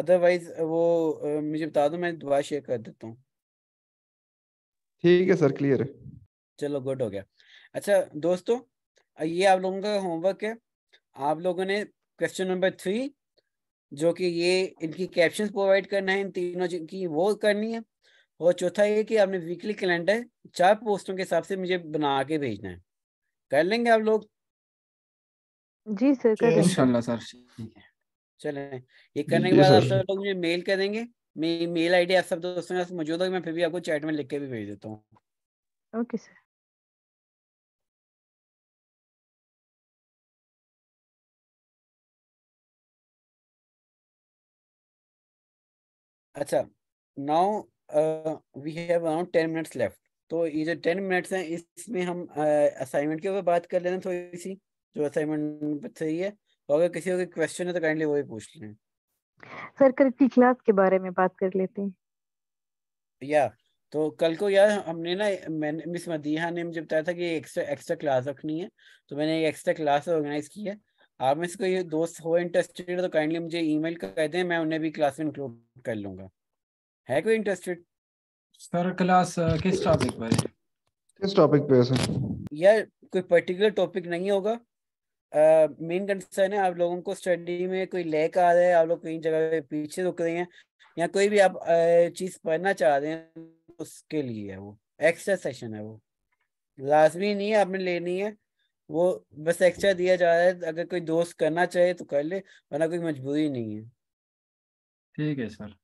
[SPEAKER 1] अदरवाइज वो मुझे बता दो मैं दोबारा शेयर कर देता हूँ
[SPEAKER 5] ठीक है सर क्लियर है
[SPEAKER 1] चलो गुड हो गया अच्छा दोस्तों ये आप लोगों का होमवर्क है आप लोगों ने क्वेश्चन नंबर थ्री जो कि ये इनकी कैप्शन प्रोवाइड करना है इन तीनों की वो करनी है और चौथा ये कि आपने वीकली कैलेंडर चार पोस्टों के हिसाब से मुझे बना के भेजना है कर लेंगे आप लोग जी सर
[SPEAKER 3] इंशाल्लाह सर
[SPEAKER 1] चलें ये करने के बाद आप लोग मुझे मेल कर देंगे मेरी मेल आईडी आप सब दोस्तों के मौजूद
[SPEAKER 3] होगी मैं फिर भी आपको चैट में लिख के भी भेज देता हूँ ओके सर अच्छा now
[SPEAKER 1] we have around ten minutes left तो ये जो टेन मिनट्स हैं इसमें हम असाइनमेंट uh, के ऊपर बात कर लेना थोड़ी सी जो असाइनमेंट सही है और अगर किसी को क्वेश्चन है तो काइंडली वो भी पूछ लें
[SPEAKER 2] सर कल की क्लास के बारे में बात कर लेते हैं
[SPEAKER 1] या तो कल को यार हमने ना मैंने मिस मदीहा ने मुझे बताया था कि एक्स्ट्रा एक्स्ट्रा क्लास रखनी है तो मैंने एक एक्स्ट्रा क्लास ऑर्गेनाइज की है आप में से कोई दोस्त हो इंटरेस्टेड तो काइंडली मुझे ईमेल कर दें मैं उन्हें भी क्लास में इंक्लूड कर लूंगा है कोई इंटरेस्टेड
[SPEAKER 5] सर क्लास किस टॉपिक पर किस टॉपिक पे है सर
[SPEAKER 1] यार कोई पर्टिकुलर टॉपिक नहीं होगा मेन कंसर्न है आप लोगों को स्टडी में कोई लैक आ रहा है आप लोग कहीं जगह पे पीछे रुक रहे हैं या कोई भी आप चीज पढ़ना चाह रहे हैं उसके लिए है वो एक्स्ट्रा सेशन है वो लाजमी नहीं है आपने लेनी है वो बस एक्स्ट्रा दिया जा रहा है अगर कोई दोस्त करना चाहे तो कर ले वरना कोई मजबूरी नहीं है ठीक है सर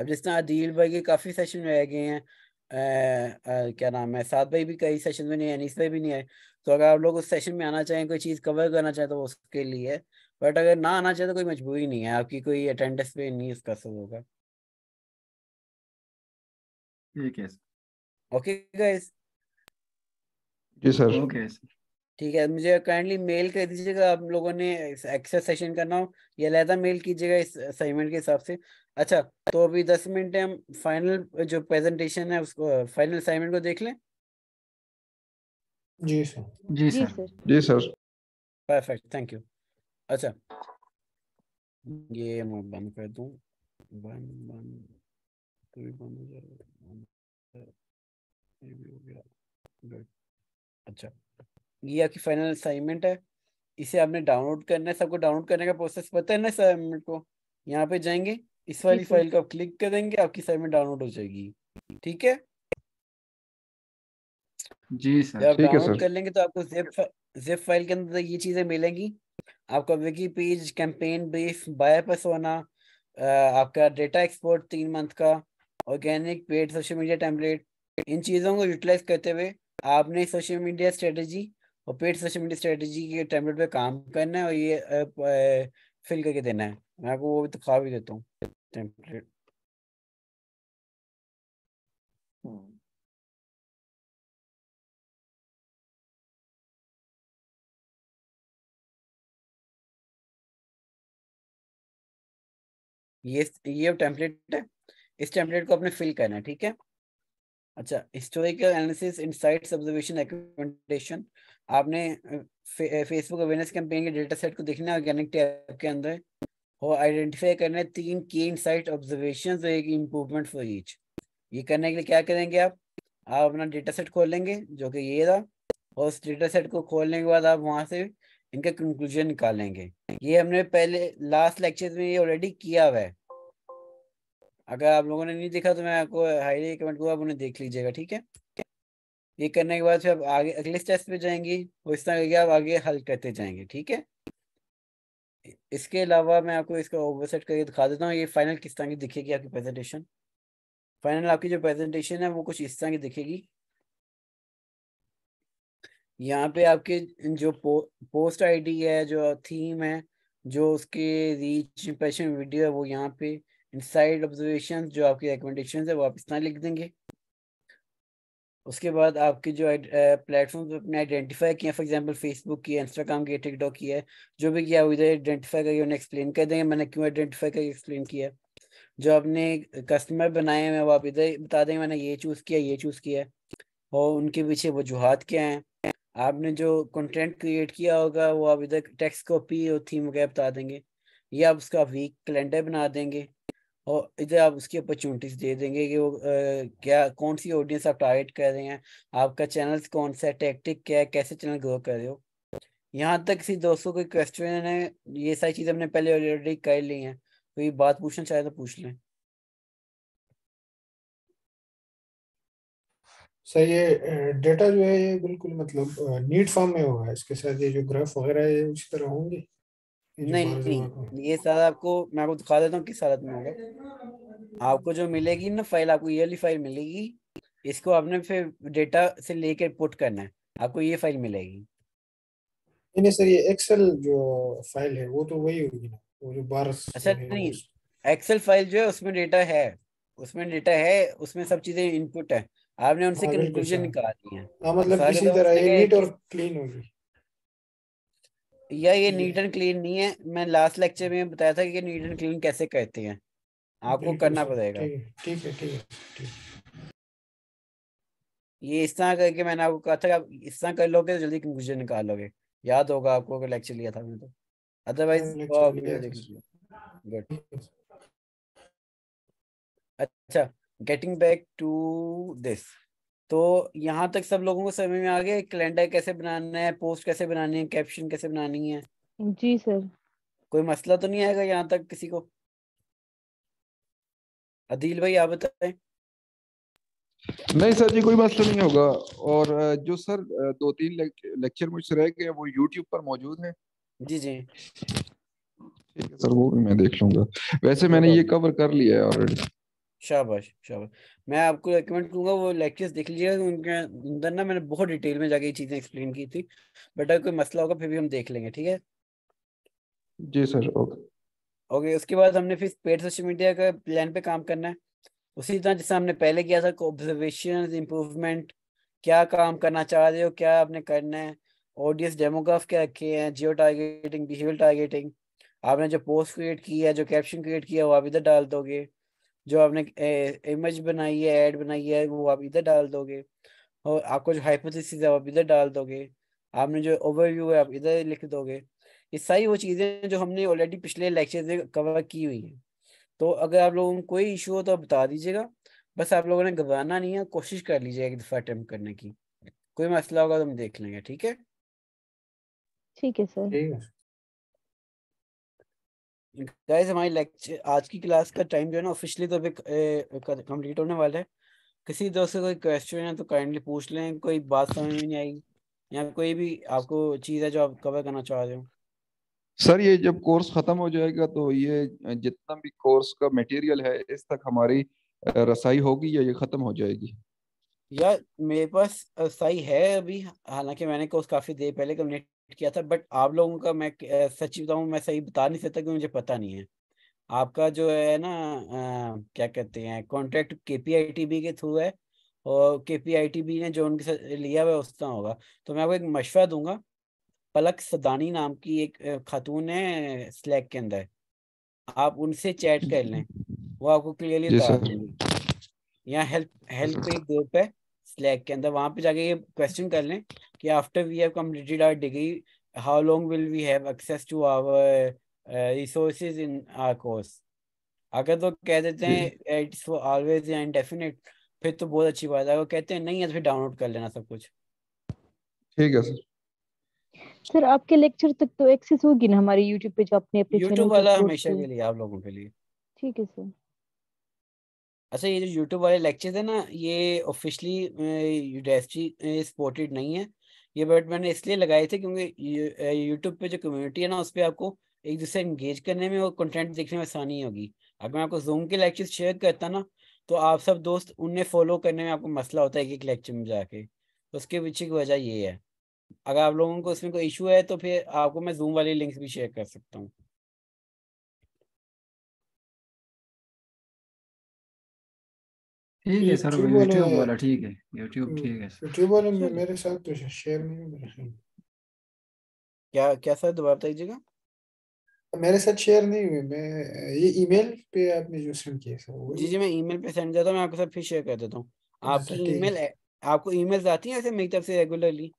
[SPEAKER 1] अब जिस तरह आदिल भाई के काफी सेशन रह गए हैं आ, आ, क्या नाम है सात भाई भी कई सेशन में नहीं है अनिस भाई भी नहीं आए तो अगर आप लोग उस सेशन में आना चाहें कोई चीज़ कवर करना चाहें तो उसके लिए बट अगर ना आना चाहें तो कोई मजबूरी नहीं है आपकी कोई अटेंडेंस पे नहीं इसका सब होगा ओके गाइस
[SPEAKER 3] जी सर ओके
[SPEAKER 1] ठीक है मुझे काइंडली मेल कर दीजिएगा आप लोगों ने एक्सेस सेशन करना हो या लहदा मेल कीजिएगा इस असाइनमेंट के हिसाब से अच्छा तो अभी दस मिनट हम फाइनल जो प्रेजेंटेशन है उसको फाइनल असाइनमेंट को देख लें
[SPEAKER 3] जी सर
[SPEAKER 1] परफेक्ट थैंक यू अच्छा
[SPEAKER 3] ये मैं बंद
[SPEAKER 5] कर दूं बंद
[SPEAKER 3] बंद तो कभी बंद हो जाएगा ये भी हो गया गुड अच्छा
[SPEAKER 1] ये आपकी फाइनल असाइनमेंट है इसे आपने डाउनलोड करना है सबको डाउनलोड करने का प्रोसेस पता है ना असाइनमेंट को यहाँ पे जाएंगे इस वाली फाइल को आप क्लिक करेंगे आपकी असाइनमेंट डाउनलोड हो जाएगी ठीक है
[SPEAKER 6] जी सर ठीक है सर कर
[SPEAKER 1] लेंगे तो आपको zip zip फाइल के अंदर ये चीजें मिलेंगी आपका wiki page campaign brief buyer होना आपका डेटा एक्सपोर्ट तीन मंथ का organic paid social media template इन चीज़ों को यूटिलाइज करते हुए आपने सोशल मीडिया स्ट्रेटजी और पेड सोशल मीडिया स्ट्रेटजी के टेम्पलेट पे काम करना है और ये फिल करके देना
[SPEAKER 3] है मैं आपको वो भी दिखा भी देता हूँ टेम्पलेट ये ये टेम्पलेट है इस टेम्पलेट को आपने फिल करना है ठीक
[SPEAKER 1] है अच्छा हिस्टोरिकल एनालिसिस इनसाइट्स ऑब्जर्वेशन एक्टेशन आपने फेसबुक अवेयरनेस कैंपेन के डेटा सेट को देखना है ऑर्गेनिक टैब के अंदर और आइडेंटिफाई करना है तीन की इनसाइट ऑब्जर्वेशन और एक इम्प्रूवमेंट फॉर ईच ये करने के लिए क्या करेंगे आप आप अपना डेटा सेट खोल लेंगे जो कि ये था और उस डेटा सेट को खोलने के बाद आप वहाँ से इनका कंक्लूजन निकालेंगे ये हमने पहले लास्ट लेक्चर में ये ऑलरेडी किया हुआ है अगर आप लोगों ने नहीं देखा तो मैं आपको हाईली रिकमेंड करूँगा आप उन्हें देख लीजिएगा ठीक है ये करने के बाद फिर आप आगे अगले स्टेप पे जाएंगी और इस तरह करके आप आगे हल करते जाएंगे ठीक है इसके अलावा मैं आपको इसका ओवरसेट करके दिखा देता हूँ ये फाइनल किस तरह की दिखेगी आपकी प्रेजेंटेशन फाइनल आपकी जो प्रेजेंटेशन है वो कुछ इस तरह की दिखेगी यहाँ पे आपके जो पो, पोस्ट आईडी है जो थीम है जो उसके रीच इंप्रेशन वीडियो है वो यहाँ पे इनसाइड ऑब्जर्वेशन जो आपके रिकमेंडेशन है वो आप इस तरह लिख देंगे उसके बाद आपके जो प्लेटफॉर्म पे अपने आइडेंटिफाई किया फॉर एग्जांपल फेसबुक की इंस्टाग्राम की टिकटॉक की है जो भी किया वो इधर आइडेंटिफाई करके उन्हें एक्सप्लेन कर देंगे मैंने क्यों आइडेंटिफाई करके एक्सप्लेन किया जो आपने कस्टमर बनाए हैं वो आप इधर बता देंगे मैंने ये चूज़ किया ये चूज़ किया और उनके पीछे वजूहत क्या हैं आपने जो कंटेंट क्रिएट किया होगा वो आप इधर टेक्स्ट कॉपी और थीम वगैरह बता देंगे या आप उसका वीक कैलेंडर बना देंगे और इधर आप उसकी अपॉर्चुनिटीज दे देंगे कि वो आ, क्या कौन सी ऑडियंस आप टारगेट कर रहे हैं आपका चैनल कौन सा है टेक्टिक क्या है कैसे चैनल ग्रो कर रहे हो यहाँ तक किसी दोस्तों के क्वेश्चन है ये सारी चीज़ हमने पहले ऑलरेडी कर ली हैं कोई बात पूछना चाहे तो पूछ लें
[SPEAKER 3] सर ये डेटा जो है ये बिल्कुल मतलब नीट
[SPEAKER 4] फॉर्म में होगा इसके साथ ये जो ग्राफ वगैरह है उसी तरह होंगे नहीं नहीं ये सारा
[SPEAKER 1] आपको मैं आपको दिखा देता हूँ किस हालत में होगा आपको जो मिलेगी ना फाइल आपको ईयरली फाइल मिलेगी इसको आपने फिर डेटा से लेके पुट करना है आपको ये फाइल मिलेगी
[SPEAKER 4] नहीं सर ये एक्सेल जो फाइल है वो तो वही होगी ना वो जो बार अच्छा
[SPEAKER 1] नहीं एक्सेल फाइल जो है उसमें डेटा है उसमें डेटा है उसमें सब चीजें इनपुट है आपने उनसे कंक्लूजन निकाल दिया हाँ, मतलब किसी तरह ये नीट और क्लीन होगी या ये नीट एंड क्लीन नहीं है मैं लास्ट लेक्चर में बताया था कि नीट एंड क्लीन कैसे कहते हैं आपको करना पड़ेगा
[SPEAKER 4] ठीक है ठीक है
[SPEAKER 1] ये इस तरह करके मैंने आपको कहा था आप इस तरह कर लोगे तो जल्दी कंक्लूजन निकाल लोगे याद होगा आपको अगर लेक्चर लिया था तो अदरवाइज अच्छा गेटिंग बैक टू दिस तो यहाँ तक सब लोगों को समझ में आ गया कैलेंडर कैसे बनाना है पोस्ट कैसे बनानी है कैप्शन कैसे बनानी है जी सर कोई मसला तो नहीं आएगा यहाँ तक किसी को अदील भाई आप बताएं
[SPEAKER 5] नहीं सर जी कोई मसला नहीं होगा और जो सर दो तीन लेक्चर मुझसे रह गए वो यूट्यूब पर मौजूद है जी जी ठीक है सर वो भी मैं देख लूंगा वैसे मैंने ये कवर कर लिया है ऑलरेडी शाबाश शाबाश मैं
[SPEAKER 1] आपको रिकमेंड करूंगा वो लेक्चर्स देख लीजिएगा उनके अंदर ना मैंने बहुत डिटेल में जाके ये चीज़ें एक्सप्लेन की थी बट अगर कोई मसला होगा फिर भी हम देख लेंगे ठीक है
[SPEAKER 5] जी सर ओके
[SPEAKER 1] ओके उसके बाद हमने फिर पेड सोशल मीडिया का प्लान पे काम करना है उसी तरह जैसे हमने पहले किया था ऑब्जर्वेशन इम्प्रूवमेंट क्या काम करना चाह रहे हो क्या आपने करना है ऑडियंस डेमोग्राफ क्या रखे हैं जियो टारगेटिंग बिहेवियर टारगेटिंग आपने जो पोस्ट क्रिएट किया जो कैप्शन क्रिएट किया वो आप इधर डाल दोगे जो आपने इमेज बनाई है एड बनाई है वो आप इधर डाल दोगे और आपको जो हाइपोथेसिस है आप इधर डाल दोगे आपने जो ओवरव्यू है आप इधर लिख दोगे ये सारी वो चीज़ें जो हमने ऑलरेडी पिछले लेक्चर से कवर की हुई है तो अगर आप लोगों को कोई इशू हो तो बता दीजिएगा बस आप लोगों ने घबराना नहीं है कोशिश कर लीजिए एक दफ़ा अटैम्प्ट करने की कोई मसला होगा तो हम देख लेंगे ठीक है
[SPEAKER 2] ठीक है सर
[SPEAKER 1] गाइस हमारी लेक्चर आज की क्लास का टाइम जो है ना ऑफिशियली तो अभी कंप्लीट होने वाला है किसी दोस्त का कोई क्वेश्चन है तो काइंडली पूछ लें कोई बात समझ में नहीं आई या कोई भी आपको चीज़ है जो आप कवर करना चाह रहे हो
[SPEAKER 5] सर ये जब कोर्स ख़त्म हो जाएगा तो ये जितना भी कोर्स का मटेरियल है इस तक हमारी रसाई होगी या ये ख़त्म हो जाएगी
[SPEAKER 1] या मेरे पास रसाई है अभी हालांकि मैंने कोर्स काफ़ी देर पहले कम्प्लीट किया था बट आप लोगों का मैं सच बताऊ मैं सही बता नहीं सकता क्योंकि मुझे पता नहीं है आपका जो है ना आ, क्या कहते हैं कॉन्ट्रैक्ट के पी आई टी बी के थ्रू है और के पी आई टी बी ने जो उनके साथ लिया हुआ है उस तरह होगा तो मैं आपको एक मशवरा दूंगा पलक सदानी नाम की एक खातून है स्लैक के अंदर आप उनसे चैट कर लें वो आपको क्लियरली बता देंगे यहाँ हेल्प हेल्प पे ग्रुप है स्लैक के अंदर वहां पे जाके ये क्वेश्चन कर लें कि after we have completed our degree how long will we have access to our resources in our course अगर तो कह देते हैं इट्स ऑलवेज एंड डेफिनेट फिर तो बहुत अच्छी बात है अगर कहते हैं नहीं है तो फिर डाउनलोड कर लेना सब कुछ
[SPEAKER 5] ठीक है सर
[SPEAKER 2] सर आपके लेक्चर तक तो एक्सेस होगी ना हमारे YouTube पे जो आपने अपने YouTube वाला हमेशा के
[SPEAKER 1] लिए आप लोगों के लिए ठीक है सर अच्छा ये जो यूट्यूब वाले लेक्चर है ना ये ऑफिशियली यूडेस्टी सपोर्टेड नहीं है ये बट मैंने इसलिए लगाए थे क्योंकि यूट्यूब पे जो कम्युनिटी है ना उस पर आपको एक दूसरे इंगेज करने में और कंटेंट देखने में आसानी होगी अगर मैं आपको जूम के लेक्चर शेयर करता ना तो आप सब दोस्त उन्हें फॉलो करने में आपको मसला होता है एक एक लेक्चर में जाके उसके पीछे की वजह ये है अगर आप
[SPEAKER 3] लोगों को उसमें कोई इशू है तो फिर आपको मैं जूम वाली लिंक्स भी शेयर कर सकता हूँ ठीक है सर यूट्यूब वाला ठीक है यूट्यूब हम्म, ठीक है यूट्यूब वाले में मेरे साथ तो शेयर नहीं हुए
[SPEAKER 4] क्या क्या सर
[SPEAKER 1] दोबारा बताइएगा
[SPEAKER 4] मेरे साथ शेयर नहीं हुए मैं ये ईमेल पे आपने जो सेंड किया सर जी
[SPEAKER 1] जी मैं ईमेल पे सेंड करता हूं मैं आपके साथ फिर शेयर कर देता हूं आपकी ईमेल आपको ईमेल्स आती हैं ऐसे मेरी तरफ से रेगुलरली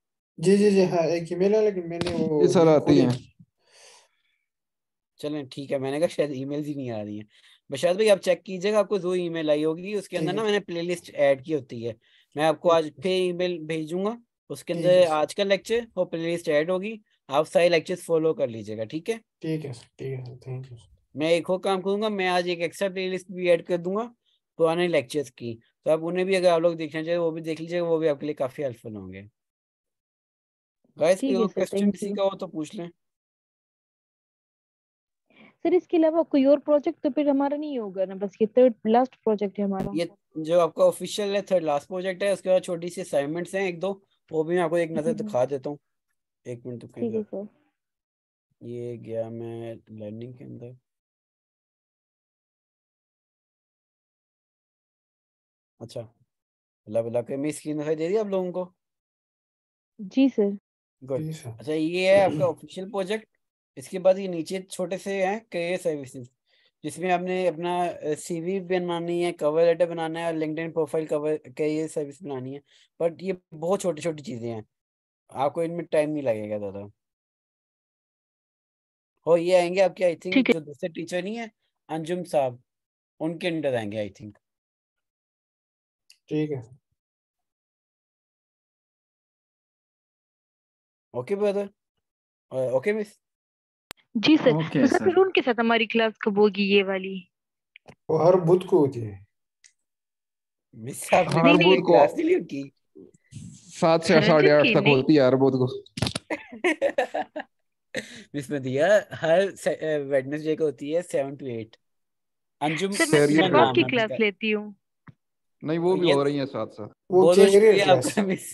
[SPEAKER 4] जी जी जी हां एक ईमेल है लेकिन मैंने वो ये सर आती हैं
[SPEAKER 1] चलें ठीक है मैंने कहा शायद ईमेल्स ही नहीं आ रही हैं बशरत भाई आप चेक कीजिएगा आपको जो ईमेल आई होगी उसके अंदर ना मैंने प्लेलिस्ट ऐड की होती है मैं आपको आज फिर ईमेल भेजूंगा उसके अंदर आज का लेक्चर और प्लेलिस्ट ऐड होगी आप सारे लेक्चर फॉलो कर लीजिएगा ठीक है ठीक है
[SPEAKER 4] ठीक है थैंक यू
[SPEAKER 1] मैं एक और काम करूंगा मैं आज एक एक्स्ट्रा प्लेलिस्ट भी ऐड कर दूंगा पुराने लेक्चर्स की तो आप उन्हें भी अगर आप लोग देखना चाहिए वो भी देख लीजिएगा वो भी आपके लिए काफी हेल्पफुल होंगे गाइस कोई क्वेश्चन किसी का हो तो पूछ लें
[SPEAKER 2] सर इसके अलावा कोई और प्रोजेक्ट तो फिर हमारा नहीं होगा ना बस ये थर्ड लास्ट प्रोजेक्ट है हमारा ये
[SPEAKER 1] जो आपका ऑफिशियल है थर्ड लास्ट प्रोजेक्ट है उसके बाद छोटी सी असाइनमेंट्स हैं एक दो वो भी मैं आपको एक नजर हम्म। दिखा देता हूं
[SPEAKER 3] एक मिनट ठीक है सर ये गया मैं लर्निंग के अंदर अच्छा अल्लाह बुला के मैं स्क्रीन दिखाई दे रही है आप लोगों को जी सर
[SPEAKER 1] गुड अच्छा ये है आपका ऑफिशियल प्रोजेक्ट इसके बाद ये नीचे छोटे से हैं करियर सर्विसेज जिसमें आपने अपना सीवी बनानी है कवर लेटर बनाना है और LinkedIn profile cover career service बनानी है बट ये बहुत छोटी छोटी चीज़ें हैं आपको इनमें टाइम नहीं लगेगा ज़्यादा और ये आएंगे आपके आई थिंक जो दूसरे टीचर
[SPEAKER 3] नहीं है अंजुम साहब उनके अंडर आएंगे आई थिंक ठीक है ओके ब्रदर ओके मिस जी सर okay, तो फिर उनके साथ हमारी क्लास
[SPEAKER 2] कब होगी ये वाली
[SPEAKER 4] वो हर बुध को होती है मिस हाँ, हर बुध को
[SPEAKER 5] सात से साढ़े आठ तक होती है हर बुध को
[SPEAKER 1] मिस मदिया हर वेडनेसडे को होती है seven to eight Anjum sir मैं की क्लास लेती हूँ नहीं वो भी हो रही है साथ साथ
[SPEAKER 5] वो आपका मिस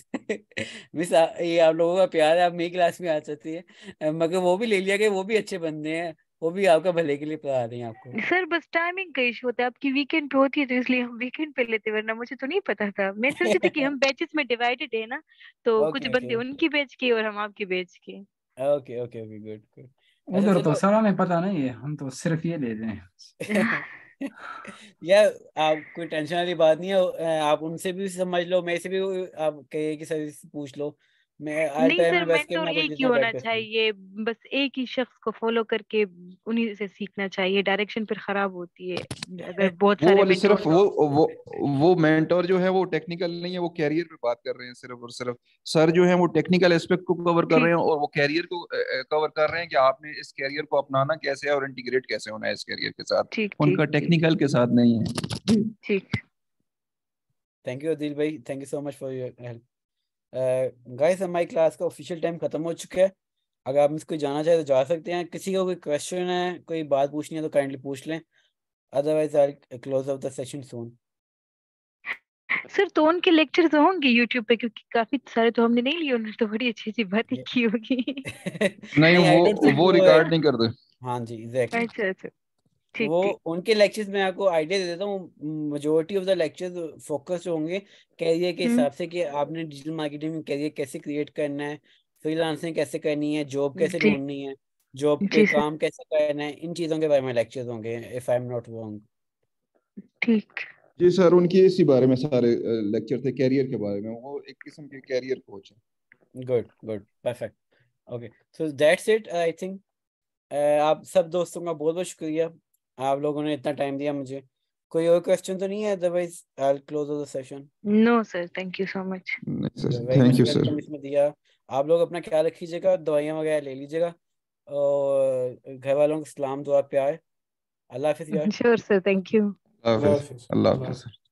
[SPEAKER 1] मिस ये आप लोगों का प्यार है आप मेरी क्लास में आ सकती है मगर वो भी ले लिया गया वो भी अच्छे बंदे हैं वो भी आपका भले के लिए पढ़ा रहे हैं आपको
[SPEAKER 2] सर बस टाइमिंग का इशू होता है आपकी वीकेंड पे होती है तो इसलिए हम वीकेंड पे लेते वरना मुझे तो नहीं पता था मैं सोच रही थी कि हम बैचेस में डिवाइडेड है ना तो okay, कुछ बंदे okay. उनकी बैच के और हम आपके बैच के
[SPEAKER 1] okay okay okay good good उधर अच्छा, तो,
[SPEAKER 6] तो सारा में पता नहीं है हम तो सिर्फ ये ले
[SPEAKER 1] रहे हैं या आप कोई टेंशन वाली बात नहीं है आप उनसे भी समझ लो मैं से भी आप कहिए कि सर पूछ लो मैं नहीं तो
[SPEAKER 2] तो होना चाहिए बस एक ही शख्स को फॉलो करके उन्हीं से सीखना चाहिए डायरेक्शन फिर खराब होती है अगर बहुत वो सारे सिर्फ
[SPEAKER 5] वो वो वो जो है वो टेक्निकल नहीं है वो कैरियर पे बात कर रहे हैं सिर्फ और सिर्फ सर जो है वो टेक्निकल एस्पेक्ट को कवर कर रहे हैं और वो कैरियर को कवर कर रहे हैं कि आपने इस कैरियर को अपनाना कैसे है और इंटीग्रेट कैसे होना है इस कैरियर के साथ उनका टेक्निकल के साथ नहीं है ठीक
[SPEAKER 1] थैंक यू अदिल भाई thank you so much for your help guys हमारी क्लास का ऑफिशियल टाइम खत्म हो चुका है अगर आप इसको जाना चाहें तो जा सकते हैं किसी का कोई क्वेश्चन है कोई बात पूछनी है तो काइंडली पूछ लें otherwise I close off the session soon
[SPEAKER 2] sir तो उनके लेक्चर तो होंगे यूट्यूब पे क्योंकि काफी सारे तो हमने नहीं लिए उन्होंने तो बड़ी अच्छी अच्छी बातें की होगी
[SPEAKER 5] नहीं वो वो रिकॉर्ड नहीं करते हाँ जी एग्जैक्टली अच्छा अच्छा
[SPEAKER 3] ठीक, वो ठीक.
[SPEAKER 1] उनके लेक्चर्स में आपको आइडिया दे देता हूँ majority of the lectures focus होंगे कैरियर के हम्म। हिसाब से कि आपने डिजिटल मार्केटिंग में कैरियर कैसे क्रिएट करना है फ्रीलांसिंग कैसे करनी है जॉब कैसे ढूंढनी है जॉब के काम कैसे करना है इन चीजों के बारे में लेक्चर्स होंगे if I am not wrong
[SPEAKER 5] ठीक जी सर उनके इसी बारे में सारे लेक्चर थे कैरियर के बारे में
[SPEAKER 1] वो एक किस्म के कैरियर कोच
[SPEAKER 5] है good good
[SPEAKER 1] perfect okay so that's it I think आप सब दोस्तों का बहुत बहुत शुक्रिया आप लोगों ने इतना टाइम दिया मुझे कोई और क्वेश्चन तो नहीं है otherwise I will close the session
[SPEAKER 2] no sir thank you so much
[SPEAKER 5] thank you sir
[SPEAKER 1] इसमें दिया आप लोग अपना ख्याल रखिएगा दवाइयां वगैरह ले लीजिएगा और घर वालों को सलाम दुआ प्यार
[SPEAKER 3] अल्लाह हाफिज़ यार श्योर सर थैंक यू अल्लाह हाफिज़ अल्लाह हाफिज़